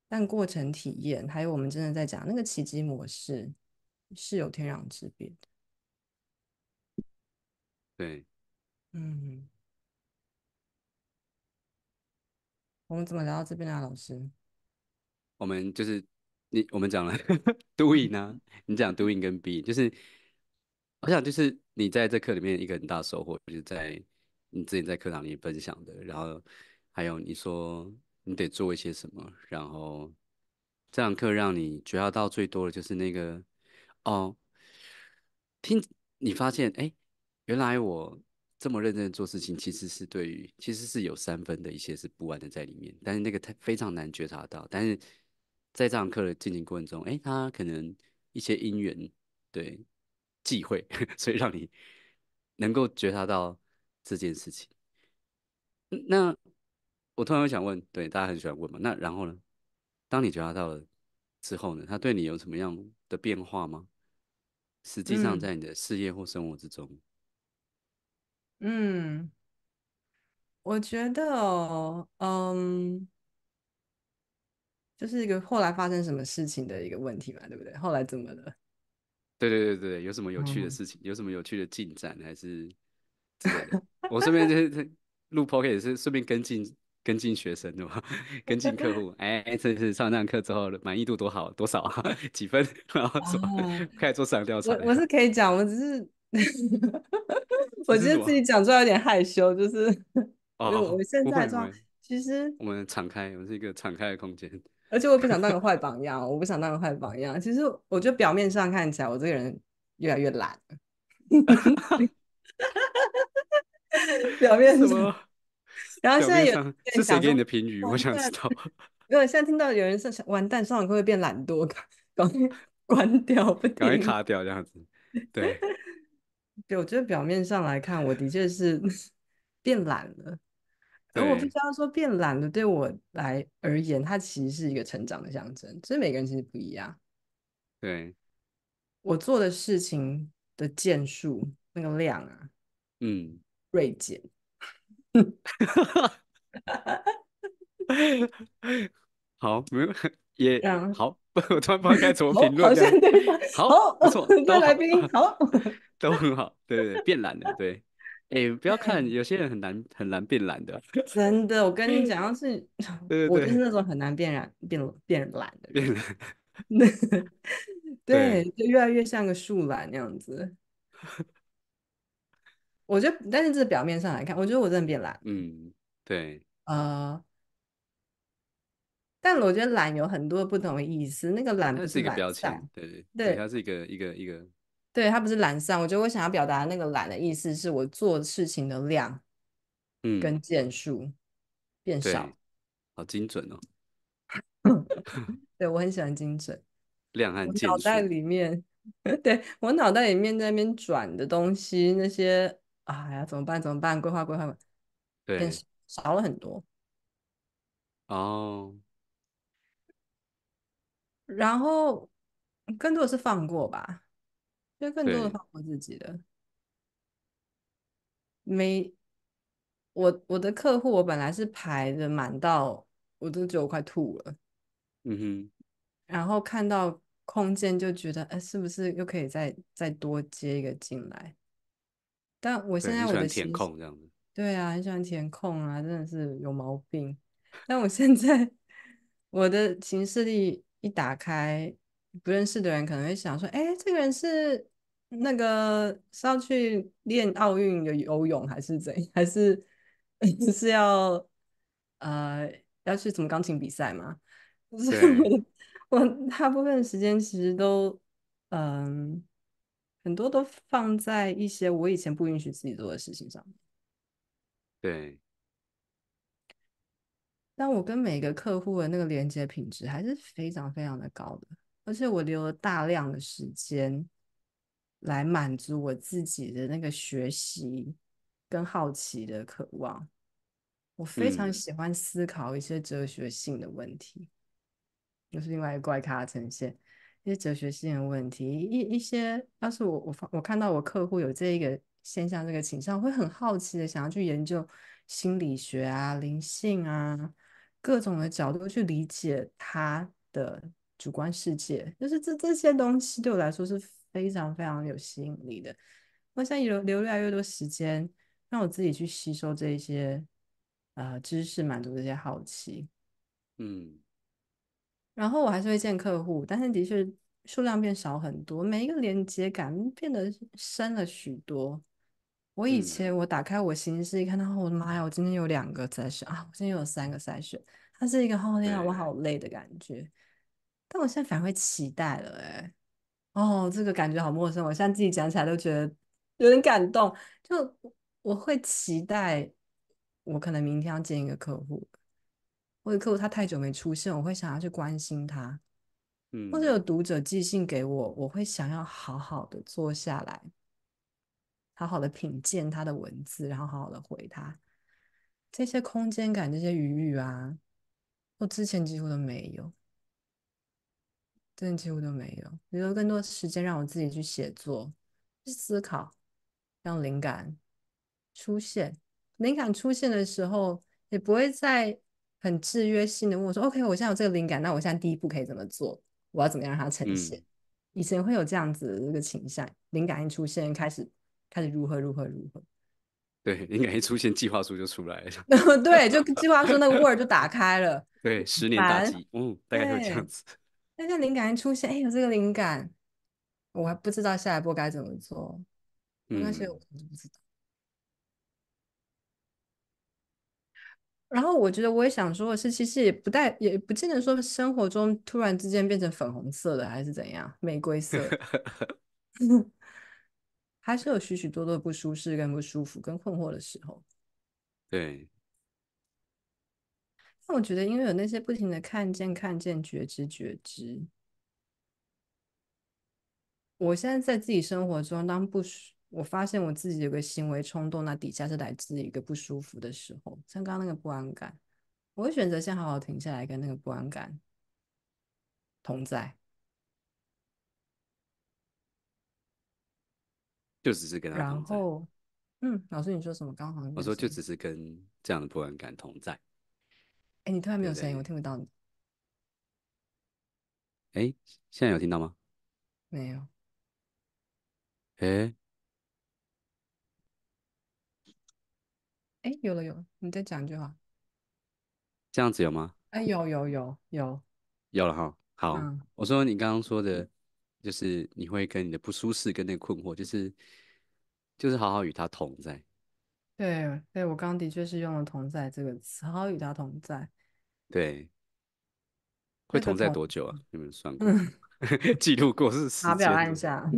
但过程体验还有我们真的在讲那个奇迹模式是有天壤之别。对。嗯，我们怎么聊到这边啊，老师？我们就是你，我们讲了 doing 呢，你讲 doing 跟 be，就是我想就是你在这课里面一个很大的收获，就是在你自己在课堂里分享的，然后还有你说你得做一些什么，然后这堂课让你学到到最多的就是那个哦，听你发现哎，原来我。这么认真做事情，其实是对于其实是有三分的一些是不安的在里面，但是那个太非常难觉察到。但是在这堂课的进行过程中，哎，他可能一些因缘对忌讳，所以让你能够觉察到这件事情。那我突然想问，对大家很喜欢问嘛？那然后呢？当你觉察到了之后呢？他对你有什么样的变化吗？实际上，在你的事业或生活之中。嗯，我觉得，嗯，就是一个后来发生什么事情的一个问题嘛，对不对？后来怎么了？对对对对，有什么有趣的事情？有什么有趣的进展？还是我顺便 就是录 podcast 是顺便跟进跟进学生对吧？跟进客户，哎，这次上那课之后满意度多好多少几分？然后说，开始做市场调查。我我是可以讲，我只是。我觉得自己讲出来有点害羞，就是，我我现在在，其实我们敞开，我们是一个敞开的空间，而且我不想当个坏榜样，我不想当个坏榜样。其实我觉得表面上看起来我这个人越来越懒，表面什么？然后现在有是谁给你的评语？我想知道。没有，现在听到有人说“完蛋，上网课会变懒惰”，快关掉，不，卡掉这样子，对。对，我觉得表面上来看，我的确是 变懒了，而我不知道说变懒了对我来而言，它其实是一个成长的象征。其实每个人其实不一样。对，我做的事情的件数那个量啊，嗯，锐减。好，没有，也好。我突然不知道该怎么评论。好，错，多来宾，好，都很好，对对，变懒了，对。哎，不要看有些人很难很难变懒的。真的，我跟你讲，要是，对 对对，我是那种很难变懒、变变懒的。变对，就越来越像个树懒那样子。我觉得，但是这表面上来看，我觉得我真的变懒。嗯，对。啊。但我觉得懒有很多不同的意思，那个懒不是懒上，对对，它是一个一个一个，对它不是懒散。我觉得我想要表达那个懒的意思是我做事情的量，嗯，跟件数变少，好精准哦。对我很喜欢精准量和件数。脑袋里面，对我脑袋里面在那边转的东西那些，哎呀，怎么办？怎么办？规划规划，对，少了很多。哦。然后更多的是放过吧，就更多的放过自己的。没，我我的客户我本来是排的满到，我都觉得我快吐了。嗯哼，然后看到空间就觉得，哎，是不是又可以再再多接一个进来？但我现在我的填空这样子，对啊，很喜欢填空啊，真的是有毛病。但我现在 我的形势力。一打开，不认识的人可能会想说：“哎，这个人是那个是要去练奥运的游泳，还是怎样？还是就 是要呃要去什么钢琴比赛吗？”是，我大部分时间其实都嗯，很多都放在一些我以前不允许自己做的事情上。对。但我跟每个客户的那个连接品质还是非常非常的高的，而且我留了大量的时间来满足我自己的那个学习跟好奇的渴望。我非常喜欢思考一些哲学性的问题，就是另外一个怪咖呈现一些哲学性的问题。一一些要是我我我看到我客户有这一个现象这个倾向，会很好奇的想要去研究心理学啊、灵性啊。各种的角度去理解他的主观世界，就是这这些东西对我来说是非常非常有吸引力的。我现在留留越来越多时间，让我自己去吸收这些呃知识，满足这些好奇。嗯，然后我还是会见客户，但是的确数量变少很多，每一个连接感变得深了许多。我以前我打开我形式一看到我的妈呀！我今天有两个 session 啊，我今天有三个 session 它是一个好累啊，我好累的感觉。但我现在反而会期待了，哎，哦，这个感觉好陌生。我现在自己讲起来都觉得有点感动，就我会期待我可能明天要见一个客户，或者客户他太久没出现，我会想要去关心他。嗯，或者有读者寄信给我，我会想要好好的坐下来。好好的品鉴他的文字，然后好好的回他这些空间感，这些语语啊，我之前几乎都没有，真的几乎都没有。有了更多时间让我自己去写作、去思考，让灵感出现。灵感出现的时候，也不会再很制约性的问我说：“OK，我现在有这个灵感，那我现在第一步可以怎么做？我要怎么样让它呈现？”以前会有这样子的这个倾向，灵感一出现开始。开始如何如何如何，对，灵感一出现，计划书就出来了。对，就 计划书那个 Word 就打开了。对，十年大计，嗯，大概就是这样子。那像灵感一出现，哎，有这个灵感，我还不知道下一步该怎么做。那些我都不知道。然后我觉得我也想说的是，其实也不带，也不见得说生活中突然之间变成粉红色的，还是怎样，玫瑰色。还是有许许多多不舒适、跟不舒服、跟困惑的时候。对。那我觉得，因为有那些不停的看见、看见、觉知、觉知，我现在在自己生活中，当不舒，我发现我自己有个行为冲动，那底下是来自一个不舒服的时候，像刚刚那个不安感，我会选择先好好停下来，跟那个不安感同在。就只是跟他然后，嗯，老师，你说什么？刚好我说就只是跟这样的不安感同在。哎，你突然没有声音，我听不到你。哎，现在有听到吗？没有。哎。哎，有了有了，你再讲句话。这样子有吗？哎，有有有有。有了哈，好，我说你刚刚说的。就是你会跟你的不舒适跟那个困惑，就是就是好好与他同在。对，对我刚的确是用了“同在”这个词，好好与他同在。对，会同在多久啊？有没有算过？嗯，记录过是。表按下，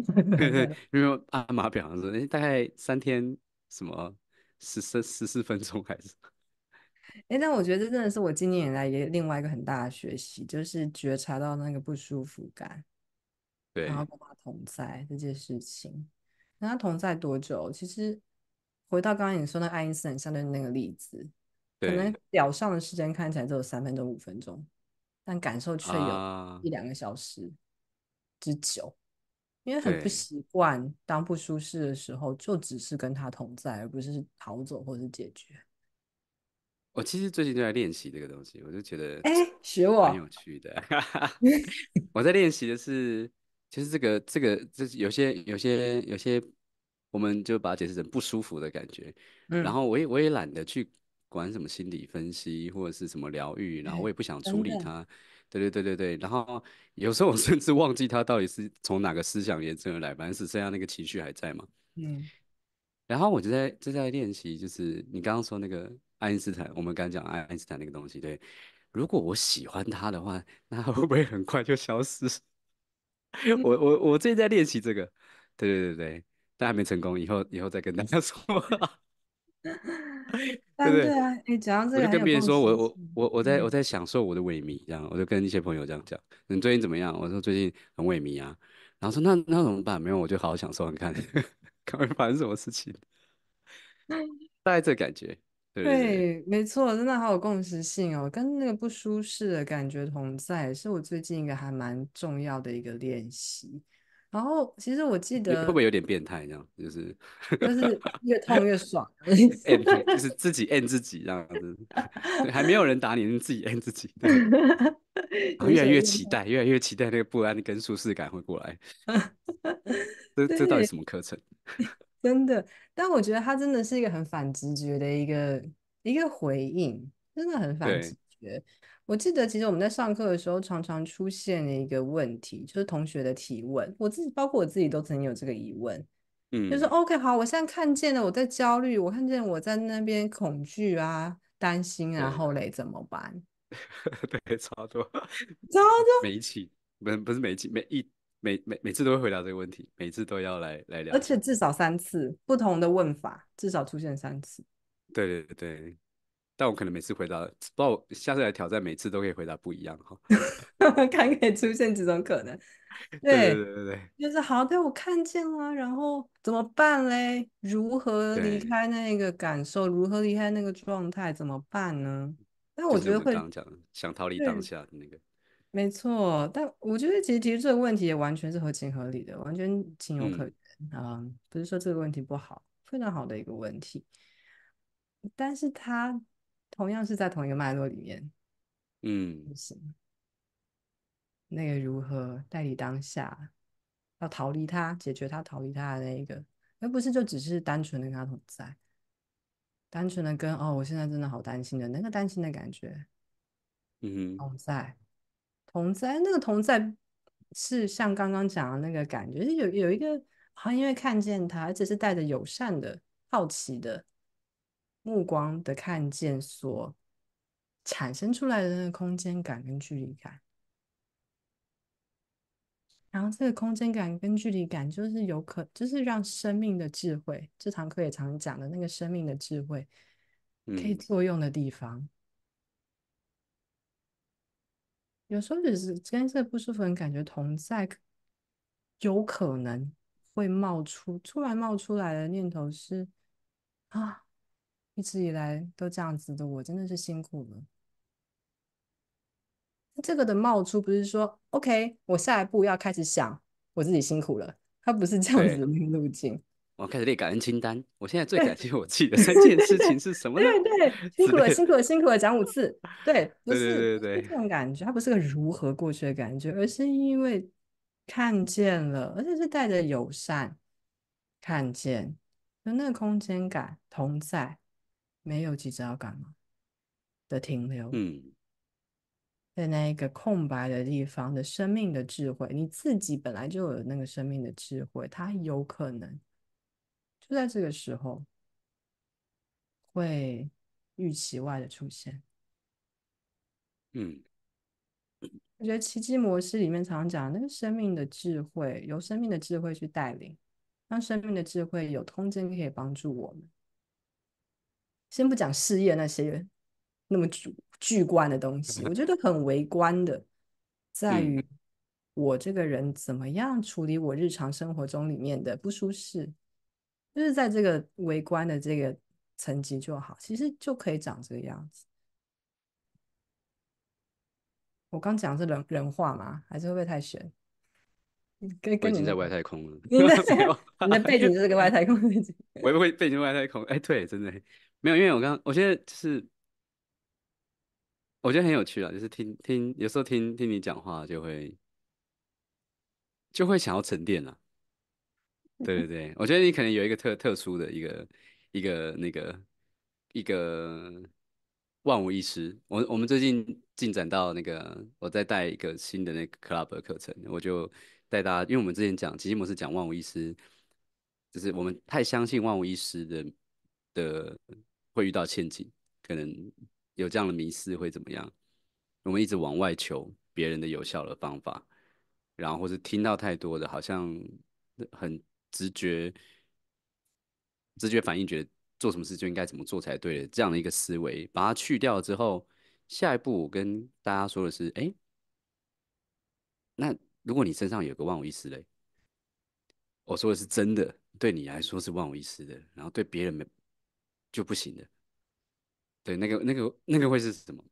有阿有表，秒？说哎，大概三天什么十四十四分钟还是？哎，但我觉得这真的是我今年以来也另外一个很大的学习，就是觉察到那个不舒服感。然后跟他同在这件事情，跟他同在多久？其实回到刚刚你说那爱因斯坦相对那个例子，可能表上的时间看起来只有三分钟、五分钟，但感受却有一两个小时之久，因为很不习惯。当不舒适的时候，就只是跟他同在，而不是逃走或是解决。我其实最近都在练习这个东西，我就觉得哎，学我很有趣的。我在练习的是。其实这个、这个、这有些、有些、有些，我们就把它解释成不舒服的感觉。嗯。然后我也我也懒得去管什么心理分析或者是什么疗愈，然后我也不想处理它。嗯。对对对对对。然后有时候我甚至忘记它到底是从哪个思想伸而来，反正只剩下那个情绪还在嘛。嗯。然后我就在就在练习，就是你刚刚说那个爱因斯坦，我们刚讲爱因斯坦那个东西，对。如果我喜欢他的话，那会不会很快就消失？我我我最近在练习这个，对对对对，但还没成功，以后以后再跟大家 说。对对，对？你讲这个我就跟别人说我我我我在我在享受我的萎靡，这样我就跟一些朋友这样讲。你最近怎么样？我说最近很萎靡啊。然后说那那怎么办？没有，我就好好享受，你看看会发生什么事情。大概这感觉。对，没错，真的好有共识性哦。跟那个不舒适的感觉同在，是我最近一个还蛮重要的一个练习。然后，其实我记得会不会有点变态？这样就是就 是越痛越爽就是自己摁自己这样子，还没有人打你，你自己摁自己。我 越来越期待，越来越期待那个不安跟舒适感会过来。这 这到底什么课程？真的，但我觉得他真的是一个很反直觉的一个一个回应，真的很反直觉。我记得其实我们在上课的时候，常常出现的一个问题，就是同学的提问，我自己包括我自己都曾经有这个疑问，嗯，就是 OK 好，我现在看见了，我在焦虑，我看见我在那边恐惧啊，担心，然后嘞怎么办？对，操多，操 多，煤气，不是不是煤气，期每一。每每每次都会回答这个问题，每次都要来来聊，而且至少三次不同的问法，至少出现三次。对对对但我可能每次回答，不知道下次来挑战，每次都可以回答不一样哈。看可以出现几种可能。对对对对就是好被我看见了，然后怎么办嘞？如何离开那个感受？如何离开那个状态？怎么办呢？但我觉得会想逃离当下那个。没错，但我觉得其实提出这个问题也完全是合情合理的，完全情有可原啊！不是说这个问题不好，非常好的一个问题，但是它同样是在同一个脉络里面，嗯，那个如何代理当下，要逃离它，解决它，逃离它的那一个，而不是就只是单纯的跟他同在，单纯的跟哦，我现在真的好担心的那个担心的感觉，嗯哼，同在。同在那个同在，是像刚刚讲的那个感觉，是有有一个好像因为看见他，而且是带着友善的好奇的目光的看见，所产生出来的那个空间感跟距离感。然后这个空间感跟距离感，就是有可，就是让生命的智慧，这堂课也常讲的那个生命的智慧，可以作用的地方。有时候只是跟这不舒服的感觉同在，有可能会冒出，突然冒出来的念头是啊，一直以来都这样子的，我真的是辛苦了。这个的冒出不是说 OK，我下一步要开始想我自己辛苦了，它不是这样子的路径。我开始列感恩清单。我现在最感谢我记的三件事情是什么？对对，辛苦了，辛苦了，辛苦了，讲五次。对，对对对对，这种感觉，它不是个如何过去的感觉，而是因为看见了，而且是带着友善看见，就那个空间感同在，没有急躁感嘛的停留。嗯，在那一个空白的地方的生命的智慧，你自己本来就有那个生命的智慧，它有可能。就在这个时候，会预期外的出现。嗯，我觉得奇迹模式里面常常讲，那个生命的智慧，由生命的智慧去带领，让生命的智慧有空间可以帮助我们。先不讲事业那些那么巨巨观的东西，我觉得很微观的，在于我这个人怎么样处理我日常生活中里面的不舒适。就是在这个围观的这个层级就好，其实就可以长这个样子。我刚讲是人人话吗？还是会不会太玄？跟跟你在外太空了 你的背景就是个外太空背景。会不会背景外太空？哎，对，真的没有，因为我刚我现在就是我觉得很有趣啊，就是听听有时候听听你讲话，就会就会想要沉淀了。对对对，我觉得你可能有一个特特殊的一个一个那个一个万无一失。我我们最近进展到那个，我在带一个新的那个 club 的课程，我就带大家，因为我们之前讲奇吉博士讲万无一失，就是我们太相信万无一失的的会遇到陷阱，可能有这样的迷失会怎么样？我们一直往外求别人的有效的方法，然后或是听到太多的好像很。直觉，直觉反应觉得做什么事就应该怎么做才对的这样的一个思维，把它去掉之后，下一步我跟大家说的是，哎，那如果你身上有个万无一失嘞，我说的是真的，对你来说是万无一失的，然后对别人没就不行的。对，那个那个那个会是什么？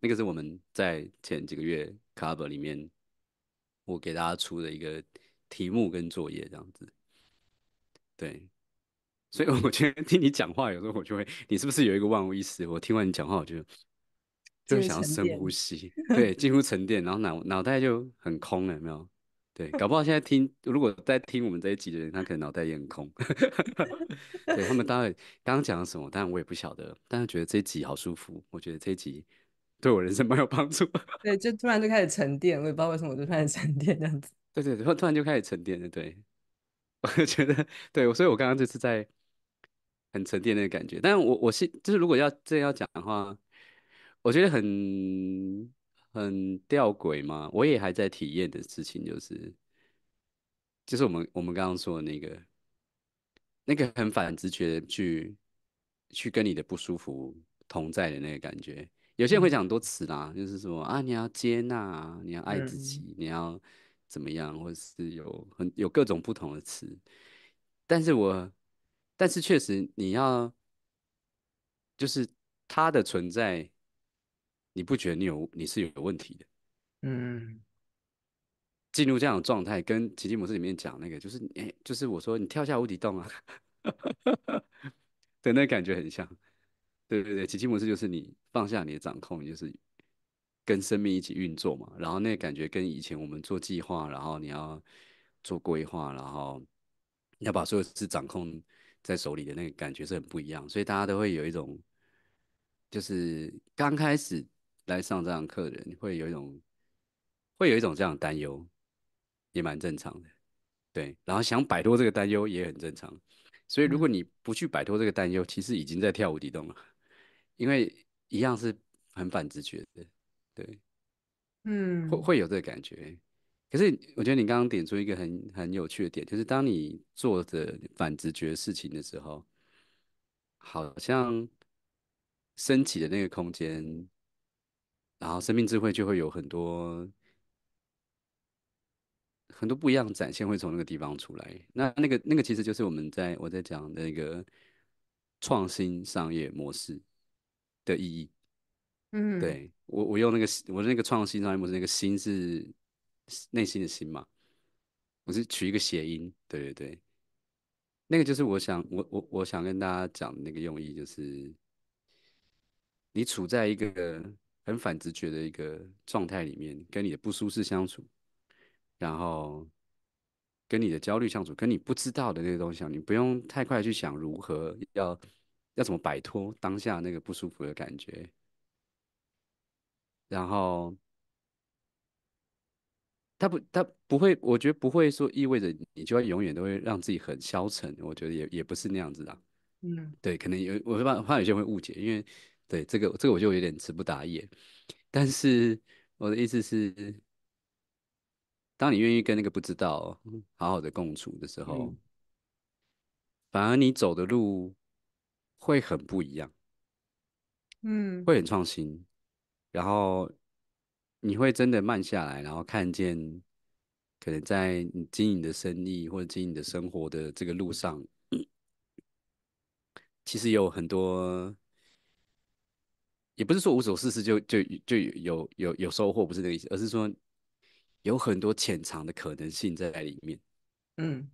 那个是我们在前几个月 cover 里面，我给大家出的一个。题目跟作业这样子，对，所以我觉得听你讲话，有时候我就会，你是不是有一个万无一失？我听完你讲话，我就就想要深呼吸，对，几乎沉淀，然后脑脑袋就很空了，没有？对，搞不好现在听，如果在听我们这一集的人，他可能脑袋也很空。对他们大然刚刚讲了什么，当然我也不晓得，但是觉得这一集好舒服。我觉得这一集。对我人生蛮有帮助，对，就突然就开始沉淀，我也不知道为什么我就开始沉淀这样子。对对对，突然就开始沉淀了。对，我觉得对，所以我刚刚就是在很沉淀的感觉。但是我我是就是如果要这要讲的话，我觉得很很吊诡嘛。我也还在体验的事情就是，就是我们我们刚刚说的那个那个很反直觉去去跟你的不舒服同在的那个感觉。有些人会讲很多词啦，就是说啊，你要接纳，你要爱自己，你要怎么样，或者是有很有各种不同的词。但是我，但是确实你要，就是他的存在，你不觉得你有你是有问题的？嗯。进入这样的状态，跟奇迹模式里面讲那个，就是哎，就是我说你跳下无底洞啊，的那感觉很像，对对对，奇迹模式就是你。放下你的掌控，就是跟生命一起运作嘛。然后那感觉跟以前我们做计划，然后你要做规划，然后要把所有事掌控在手里的那个感觉是很不一样。所以大家都会有一种，就是刚开始来上这堂课的人会有一种，会有一种这样的担忧，也蛮正常的。对，然后想摆脱这个担忧也很正常。所以如果你不去摆脱这个担忧，其实已经在跳无底洞了，因为。一样是很反直觉的，对，嗯，会会有这个感觉。可是我觉得你刚刚点出一个很很有趣的点，就是当你做的反直觉事情的时候，好像升起的那个空间，然后生命智慧就会有很多很多不一样展现，会从那个地方出来。那那个那个其实就是我们在我在讲那个创新商业模式。的意义，嗯，对我我用那个我那个创新商业模式那个“心”是内心的“心”嘛，我是取一个谐音，对对对，那个就是我想我我我想跟大家讲的那个用意，就是你处在一个很反直觉的一个状态里面，跟你的不舒适相处，然后跟你的焦虑相处，跟你不知道的那个东西，你不用太快去想如何要。要怎么摆脱当下那个不舒服的感觉？然后，他不，他不会，我觉得不会说意味着你就要永远都会让自己很消沉。我觉得也也不是那样子的。嗯，对，可能有我怕怕有些人会误解，因为对这个这个我就有点词不达意。但是我的意思是，当你愿意跟那个不知道好好的共处的时候，反而你走的路。会很不一样，嗯，会很创新，然后你会真的慢下来，然后看见可能在你经营的生意或者经营的生活的这个路上，其实有很多，也不是说无所事事就就就有有有收获，不是那个意思，而是说有很多潜藏的可能性在里面，嗯。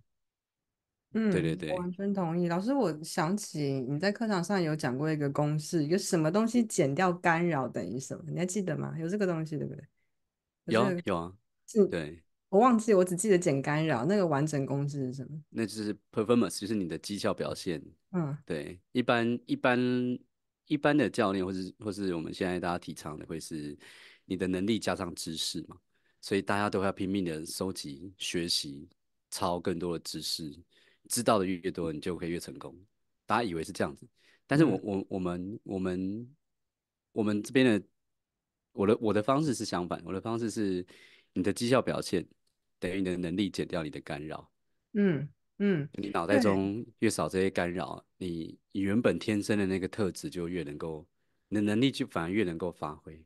嗯，对对对，完全同意。老师，我想起你在课堂上有讲过一个公式，有什么东西减掉干扰等于什么？你还记得吗？有这个东西对不对？有有啊，是对。我忘记，我只记得减干扰。那个完整公式是什么？那就是 performance，就是你的绩效表现。嗯，对，一般一般一般的教练，或是或是我们现在大家提倡的，会是你的能力加上知识嘛？所以大家都要拼命的收集、学习、抄更多的知识。知道的越越多，你就可以越成功。大家以为是这样子，但是我我我们我们我们这边的我的我的方式是相反，我的方式是你的绩效表现等于你的能力减掉你的干扰。嗯嗯，你脑袋中越少这些干扰，你你原本天生的那个特质就越能够，你的能力就反而越能够发挥。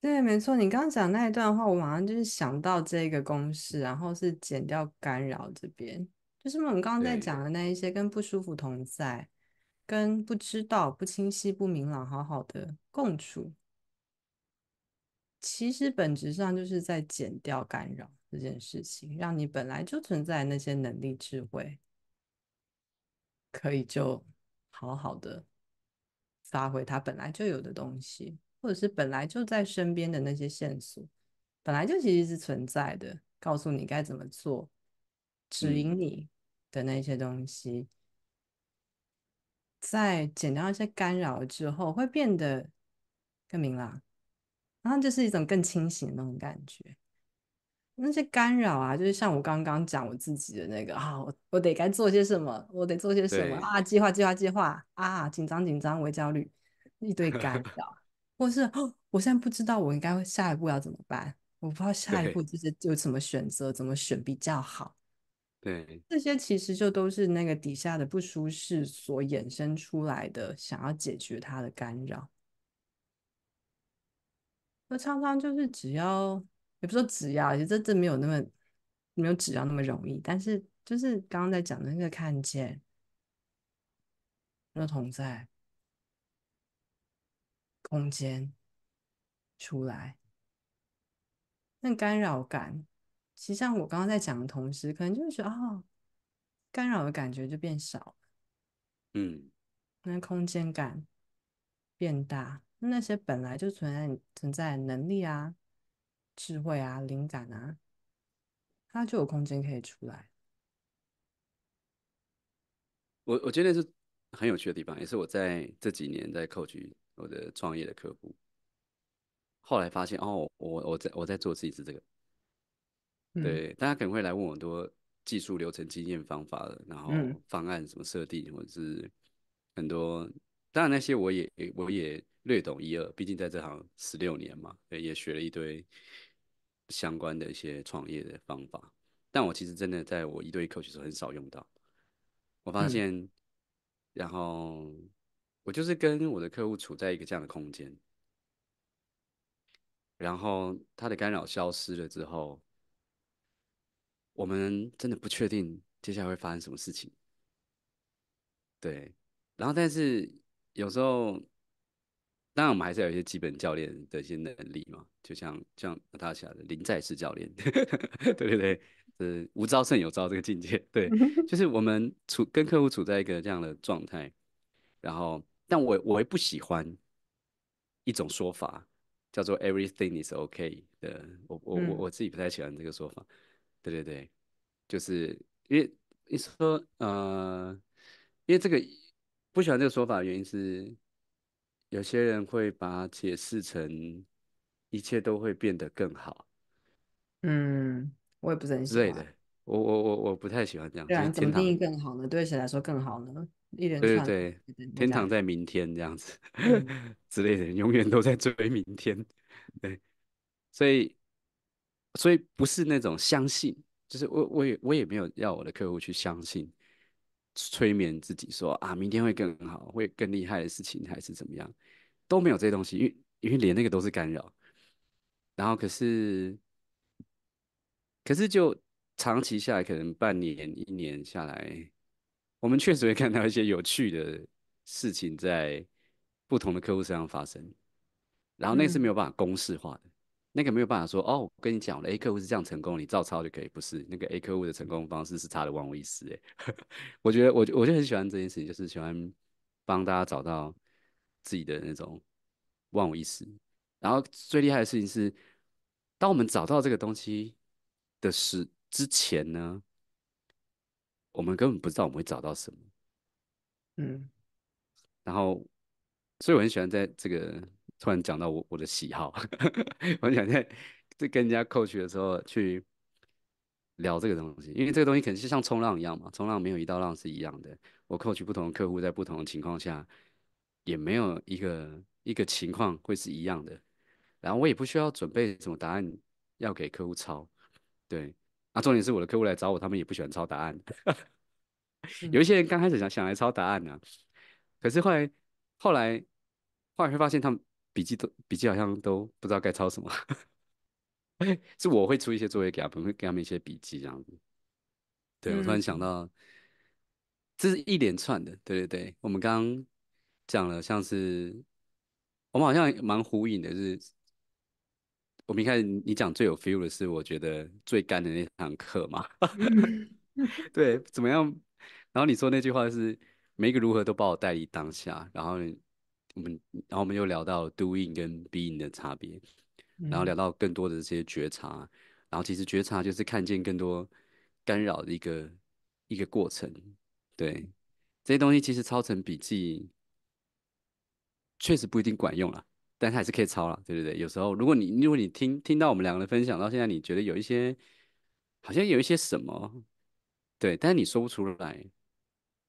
对，没错。你刚刚讲那一段话，我马上就是想到这个公式，然后是减掉干扰这边。就是我们刚刚在讲的那一些，跟不舒服同在，跟不知道、不清晰、不明朗好好的共处，其实本质上就是在减掉干扰这件事情，让你本来就存在那些能力、智慧，可以就好好的发挥它本来就有的东西，或者是本来就在身边的那些线索，本来就其实是存在的，告诉你该怎么做，指引你。的那些东西，在减掉一些干扰之后，会变得更明朗，然后就是一种更清醒的那种感觉。那些干扰啊，就是像我刚刚讲我自己的那个啊，我得该做些什么，我得做些什么啊，计划计划计划啊，紧张紧张，我焦虑，一堆干 扰，或是我现在不知道我应该下一步要怎么办，我不知道下一步就是有什么选择，怎么选比较好。对，这些其实就都是那个底下的不舒适所衍生出来的，想要解决它的干扰。那常常就是只要，也不说只要，这这没有那么没有只要那么容易，但是就是刚刚在讲的那个看见，那同在空间出来，那干扰感。其实像我刚刚在讲的同时，可能就是哦，干扰的感觉就变少，嗯，那空间感变大，那些本来就存在存在能力啊、智慧啊、灵感啊，它就有空间可以出来。我我觉得是很有趣的地方，也是我在这几年在扣取我的创业的客户，后来发现哦，我我在我在做自己是这个。对，大家可能会来问我多技术流程、经验方法的，然后方案怎么设定，或者是很多，当然那些我也我也略懂一二，毕竟在这行十六年嘛，也学了一堆相关的一些创业的方法。但我其实真的在我一对一 coach 时很少用到，我发现，然后我就是跟我的客户处在一个这样的空间，然后他的干扰消失了之后。我们真的不确定接下来会发生什么事情，对。然后，但是有时候，当然我们还是有一些基本教练的一些能力嘛，就像像大家讲的临在式教练，对对对，是无招胜有招这个境界，对。就是我们处跟客户处在一个这样的状态，然后，但我我也不喜欢一种说法，叫做 everything is OK 的，我我我我自己不太喜欢这个说法。对对对，就是因为你说，呃，因为这个不喜欢这个说法的原因是，有些人会把解释成一切都会变得更好。嗯，我也不是很喜欢。对的，我我我我不太喜欢这样。对，怎么定义更好呢？对谁来说更好呢？一对对，天堂在明天这样子 之类的，永远都在追明天。对，所以。所以不是那种相信，就是我我也我也没有要我的客户去相信催眠自己说啊明天会更好，会更厉害的事情还是怎么样，都没有这些东西，因为因为连那个都是干扰。然后可是可是就长期下来，可能半年一年下来，我们确实会看到一些有趣的事情在不同的客户身上发生，然后那是没有办法公式化的。那个没有办法说哦，我跟你讲了，A 客户是这样成功，你照抄就可以，不是那个 A 客户的成功方式是他的万无一失。哎，我觉得我我就很喜欢这件事情，就是喜欢帮大家找到自己的那种万无一失。然后最厉害的事情是，当我们找到这个东西的时之前呢，我们根本不知道我们会找到什么。嗯，然后所以我很喜欢在这个。突然讲到我我的喜好，我想在在跟人家 coach 的时候去聊这个东西，因为这个东西肯定是像冲浪一样嘛，冲浪没有一道浪是一样的。我 coach 不同的客户在不同的情况下，也没有一个一个情况会是一样的。然后我也不需要准备什么答案要给客户抄，对。那重点是我的客户来找我，他们也不喜欢抄答案。有一些人刚开始想想来抄答案呢，可是后来后来后来会发现他们。笔记都笔记好像都不知道该抄什么，是我会出一些作业给他们，会给他们一些笔记这样子。对我突然想到，这是一连串的，对对对。我们刚刚讲了，像是我们好像蛮呼应的，是。我们开始你讲最有 feel 的是，我觉得最干的那堂课嘛。对，怎么样？然后你说那句话是每一个如何都把我带离当下，然后。我们然后我们又聊到 doing 跟 being 的差别，然后聊到更多的这些觉察，然后其实觉察就是看见更多干扰的一个一个过程。对，这些东西其实抄成笔记确实不一定管用了，但它还是可以抄了，对对对。有时候如果你如果你听听到我们两个人分享到现在，你觉得有一些好像有一些什么，对，但是你说不出来，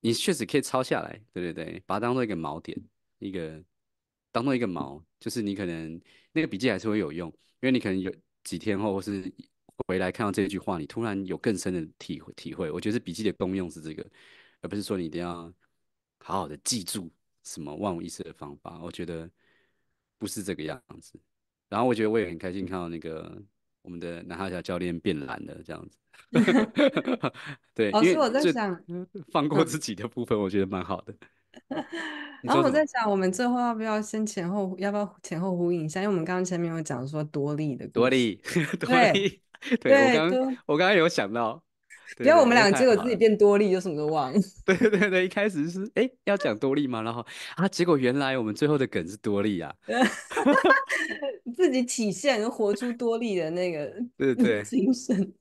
你确实可以抄下来，对对对，把它当做一个锚点。一个当做一个锚，就是你可能那个笔记还是会有用，因为你可能有几天后或是回来看到这句话，你突然有更深的体会体会。我觉得笔记的功用是这个，而不是说你一定要好好的记住什么万无一失的方法。我觉得不是这个样子。然后我觉得我也很开心看到那个我们的南哈夏教练变蓝了这样子。对，老师我在想放过自己的部分，我觉得蛮好的。然后我在想，我们最后要不要先前后要不要前后呼应一下？因为我们刚刚前面有讲说多利的多利，对 对，我刚我刚刚有想到，不要我们个结果自己变多利，就什么都忘了。对对对一开始是哎要讲多利嘛，然后啊结果原来我们最后的梗是多利啊，自己体现活出多利的那个对对精神，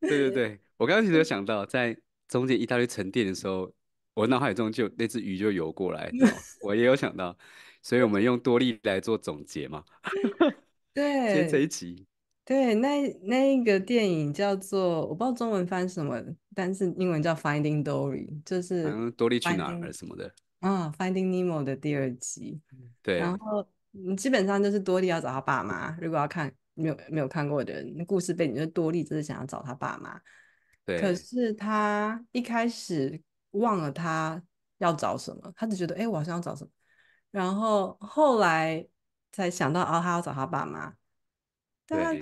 对对对，我刚刚其实有想到，在中间意大利沉淀的时候。我脑海中就那只鱼就游过来，我也有想到，所以我们用多利来做总结嘛。对，今这一集，对，那那一个电影叫做我不知道中文翻什么，但是英文叫 Finding Dory，就是多利去哪儿什么的。嗯，Finding Nemo 的第二集，对。然后基本上就是多利要找他爸妈。如果要看没有没有看过的人，故事背景就是多利就是想要找他爸妈。对。可是他一开始。忘了他要找什么，他只觉得哎，我好像要找什么，然后后来才想到啊，他要找他爸妈。然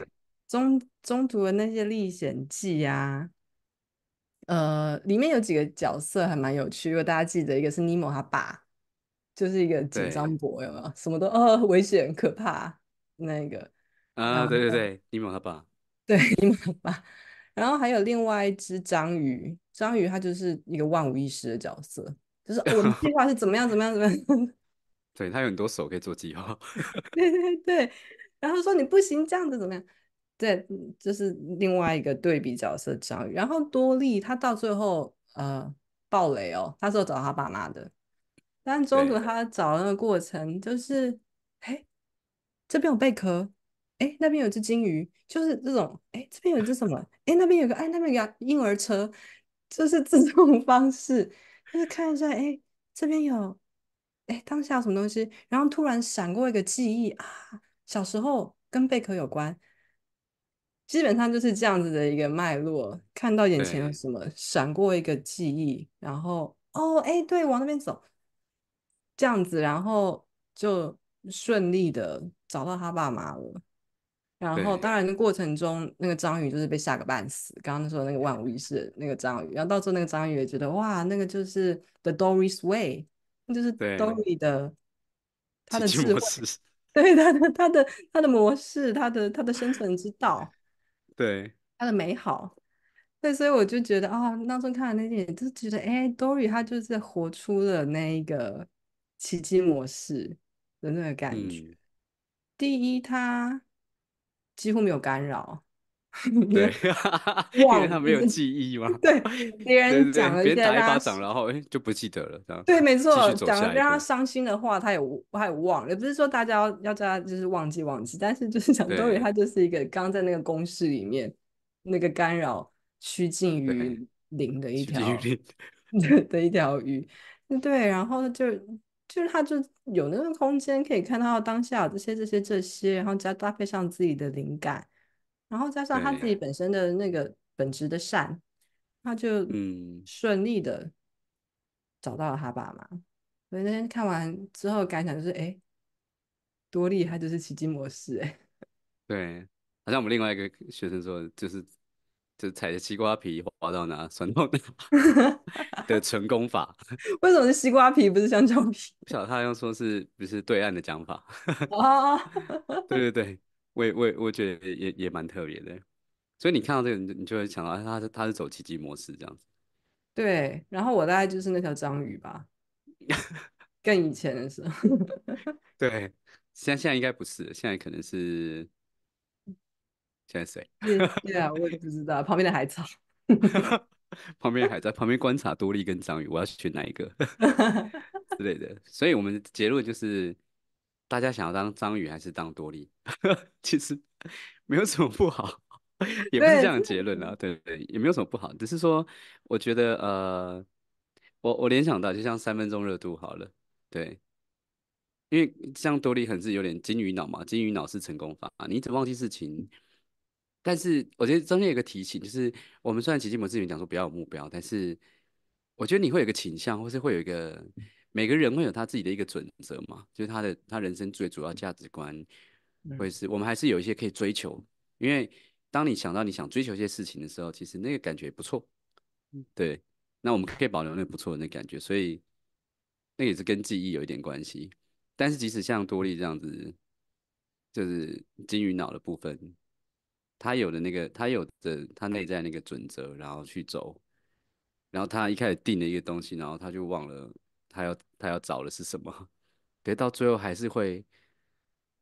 中中途的那些历险记啊，呃，里面有几个角色还蛮有趣。如果大家记得，一个是尼莫他爸，就是一个紧张博有没有？什么都哦，危险可怕那个。啊，对对对，尼莫他爸。对尼莫他爸，然后还有另外一只章鱼。章鱼它就是一个万无一失的角色，就是我计 划是怎么样怎么样怎么样，对他有很多手可以做记号，对对对，然后说你不行这样子怎么样？对，这是另外一个对比角色章鱼，然后多利他到最后呃暴雷哦，他是有找他爸妈的，但中途他找那个过程就是，哎这边有贝壳，哎那边有只金鱼，就是这种，哎这边有只什么，哎那边有个哎那边个婴儿车。就是自种方式，就是看一下，哎，这边有，哎，当下有什么东西，然后突然闪过一个记忆啊，小时候跟贝壳有关，基本上就是这样子的一个脉络，看到眼前有什么，闪过一个记忆，然后哦，哎，对，往那边走，这样子，然后就顺利的找到他爸妈了。然后，当然过程中那个章鱼就是被吓个半死。刚刚说那个万无一失那个章鱼，然后到最后那个章鱼也觉得哇，那个就是 The Dory's Way，那就是 Dory 的 他的智慧，对他的他的他的模式，他的他的生存之道，对他的美好。对，所以我就觉得啊，当初看那点就觉得哎，Dory 他就是活出了那一个奇迹模式的那个感觉。第一，他。几乎没有干扰，对，因为他没有记忆嘛。对，别人讲了，别人打一巴掌，然后就不记得了，这样。对，没错，讲了让他伤心的话，他也他也忘了，也不是说大家要叫他就是忘记忘记，但是就是讲周底，他就是一个刚在那个公式里面那个干扰趋近于零的一条的 的一条鱼，对，然后就。就是他就有那个空间可以看到当下这些这些这些，然后加搭配上自己的灵感，然后加上他自己本身的那个本质的善，他就嗯顺利的找到了他爸妈。我那天看完之后感想就是：哎，多厉害，就是奇迹模式！哎，对，好像我们另外一个学生说就是。就踩着西瓜皮滑到哪，窜到哪的成功法。为什么是西瓜皮，不是香蕉皮？不晓得，他要说是不是对岸的讲法？哦，对对对，我也我我觉得也也蛮特别的。所以你看到这个，你你就会想到他是他是走奇迹模式这样子。对，然后我大概就是那条章鱼吧，更以前的时候。对，现现在应该不是，现在可能是。在谁？对啊，我也不知道。旁边的海草，旁边还在旁边观察多利跟章鱼，我要选哪一个 之类的。所以，我们结论就是，大家想要当章鱼还是当多利？其实没有什么不好，也不是这样的结论啊。对对，也没有什么不好，只是说，我觉得呃，我我联想到，就像三分钟热度好了。对，因为像多利很是有点金鱼脑嘛，金鱼脑是成功法，你怎么忘记事情？但是我觉得中间有个提醒，就是我们虽然奇迹模式里面讲说不要有目标，但是我觉得你会有个倾向，或是会有一个每个人会有他自己的一个准则嘛，就是他的他人生最主要价值观，或是我们还是有一些可以追求。因为当你想到你想追求一些事情的时候，其实那个感觉不错，对。那我们可以保留那不错的那感觉，所以那也是跟记忆有一点关系。但是即使像多利这样子，就是金鱼脑的部分。他有的那个，他有的他内在那个准则，然后去走，然后他一开始定了一个东西，然后他就忘了他要他要找的是什么，得到最后还是会，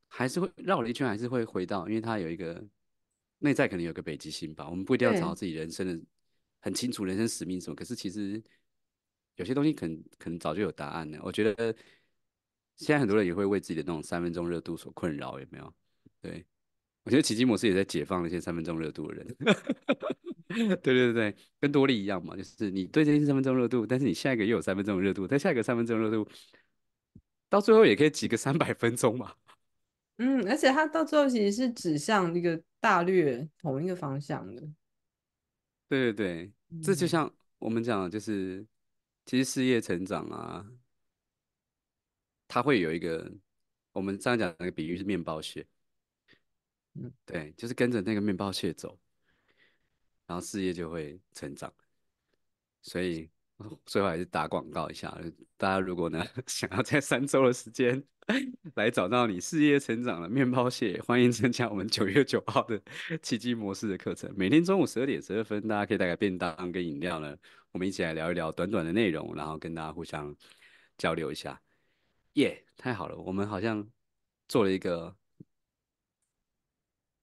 还是会绕了一圈，还是会回到，因为他有一个内在可能有个北极星吧，我们不一定要找到自己人生的很清楚人生使命什么，可是其实有些东西能可能早就有答案了。我觉得现在很多人也会为自己的那种三分钟热度所困扰，有没有？对。我觉得奇迹模式也在解放那些三分钟热度的人。对对对对，跟多利一样嘛，就是你对这件三分钟热度，但是你下一个又有三分钟热度，再下一个三分钟热度，到最后也可以挤个三百分钟嘛。嗯，而且它到最后其实是指向一个大略同一个方向的。对对对，这就像我们讲，就是其实事业成长啊，它会有一个我们上刚讲那个比喻是面包屑。对，就是跟着那个面包屑走，然后事业就会成长。所以最后还是打广告一下，大家如果呢 想要在三周的时间来找到你事业成长的面包屑，欢迎参加我们九月九号的奇迹模式的课程。每天中午十二点十二分，大家可以带个便当跟饮料呢，我们一起来聊一聊短短的内容，然后跟大家互相交流一下。耶，太好了，我们好像做了一个。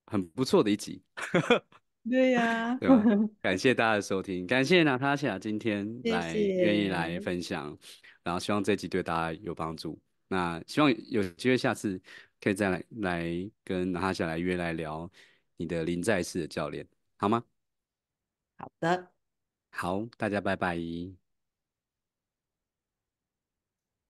很不错的一集，对呀 对吧？感谢大家的收听，感谢娜塔莎今天来愿意来分享，然后希望这集对大家有帮助。那希望有机会下次可以再来来跟娜塔莎来约来聊你的临在式的教练，好吗？好的，好，大家拜拜。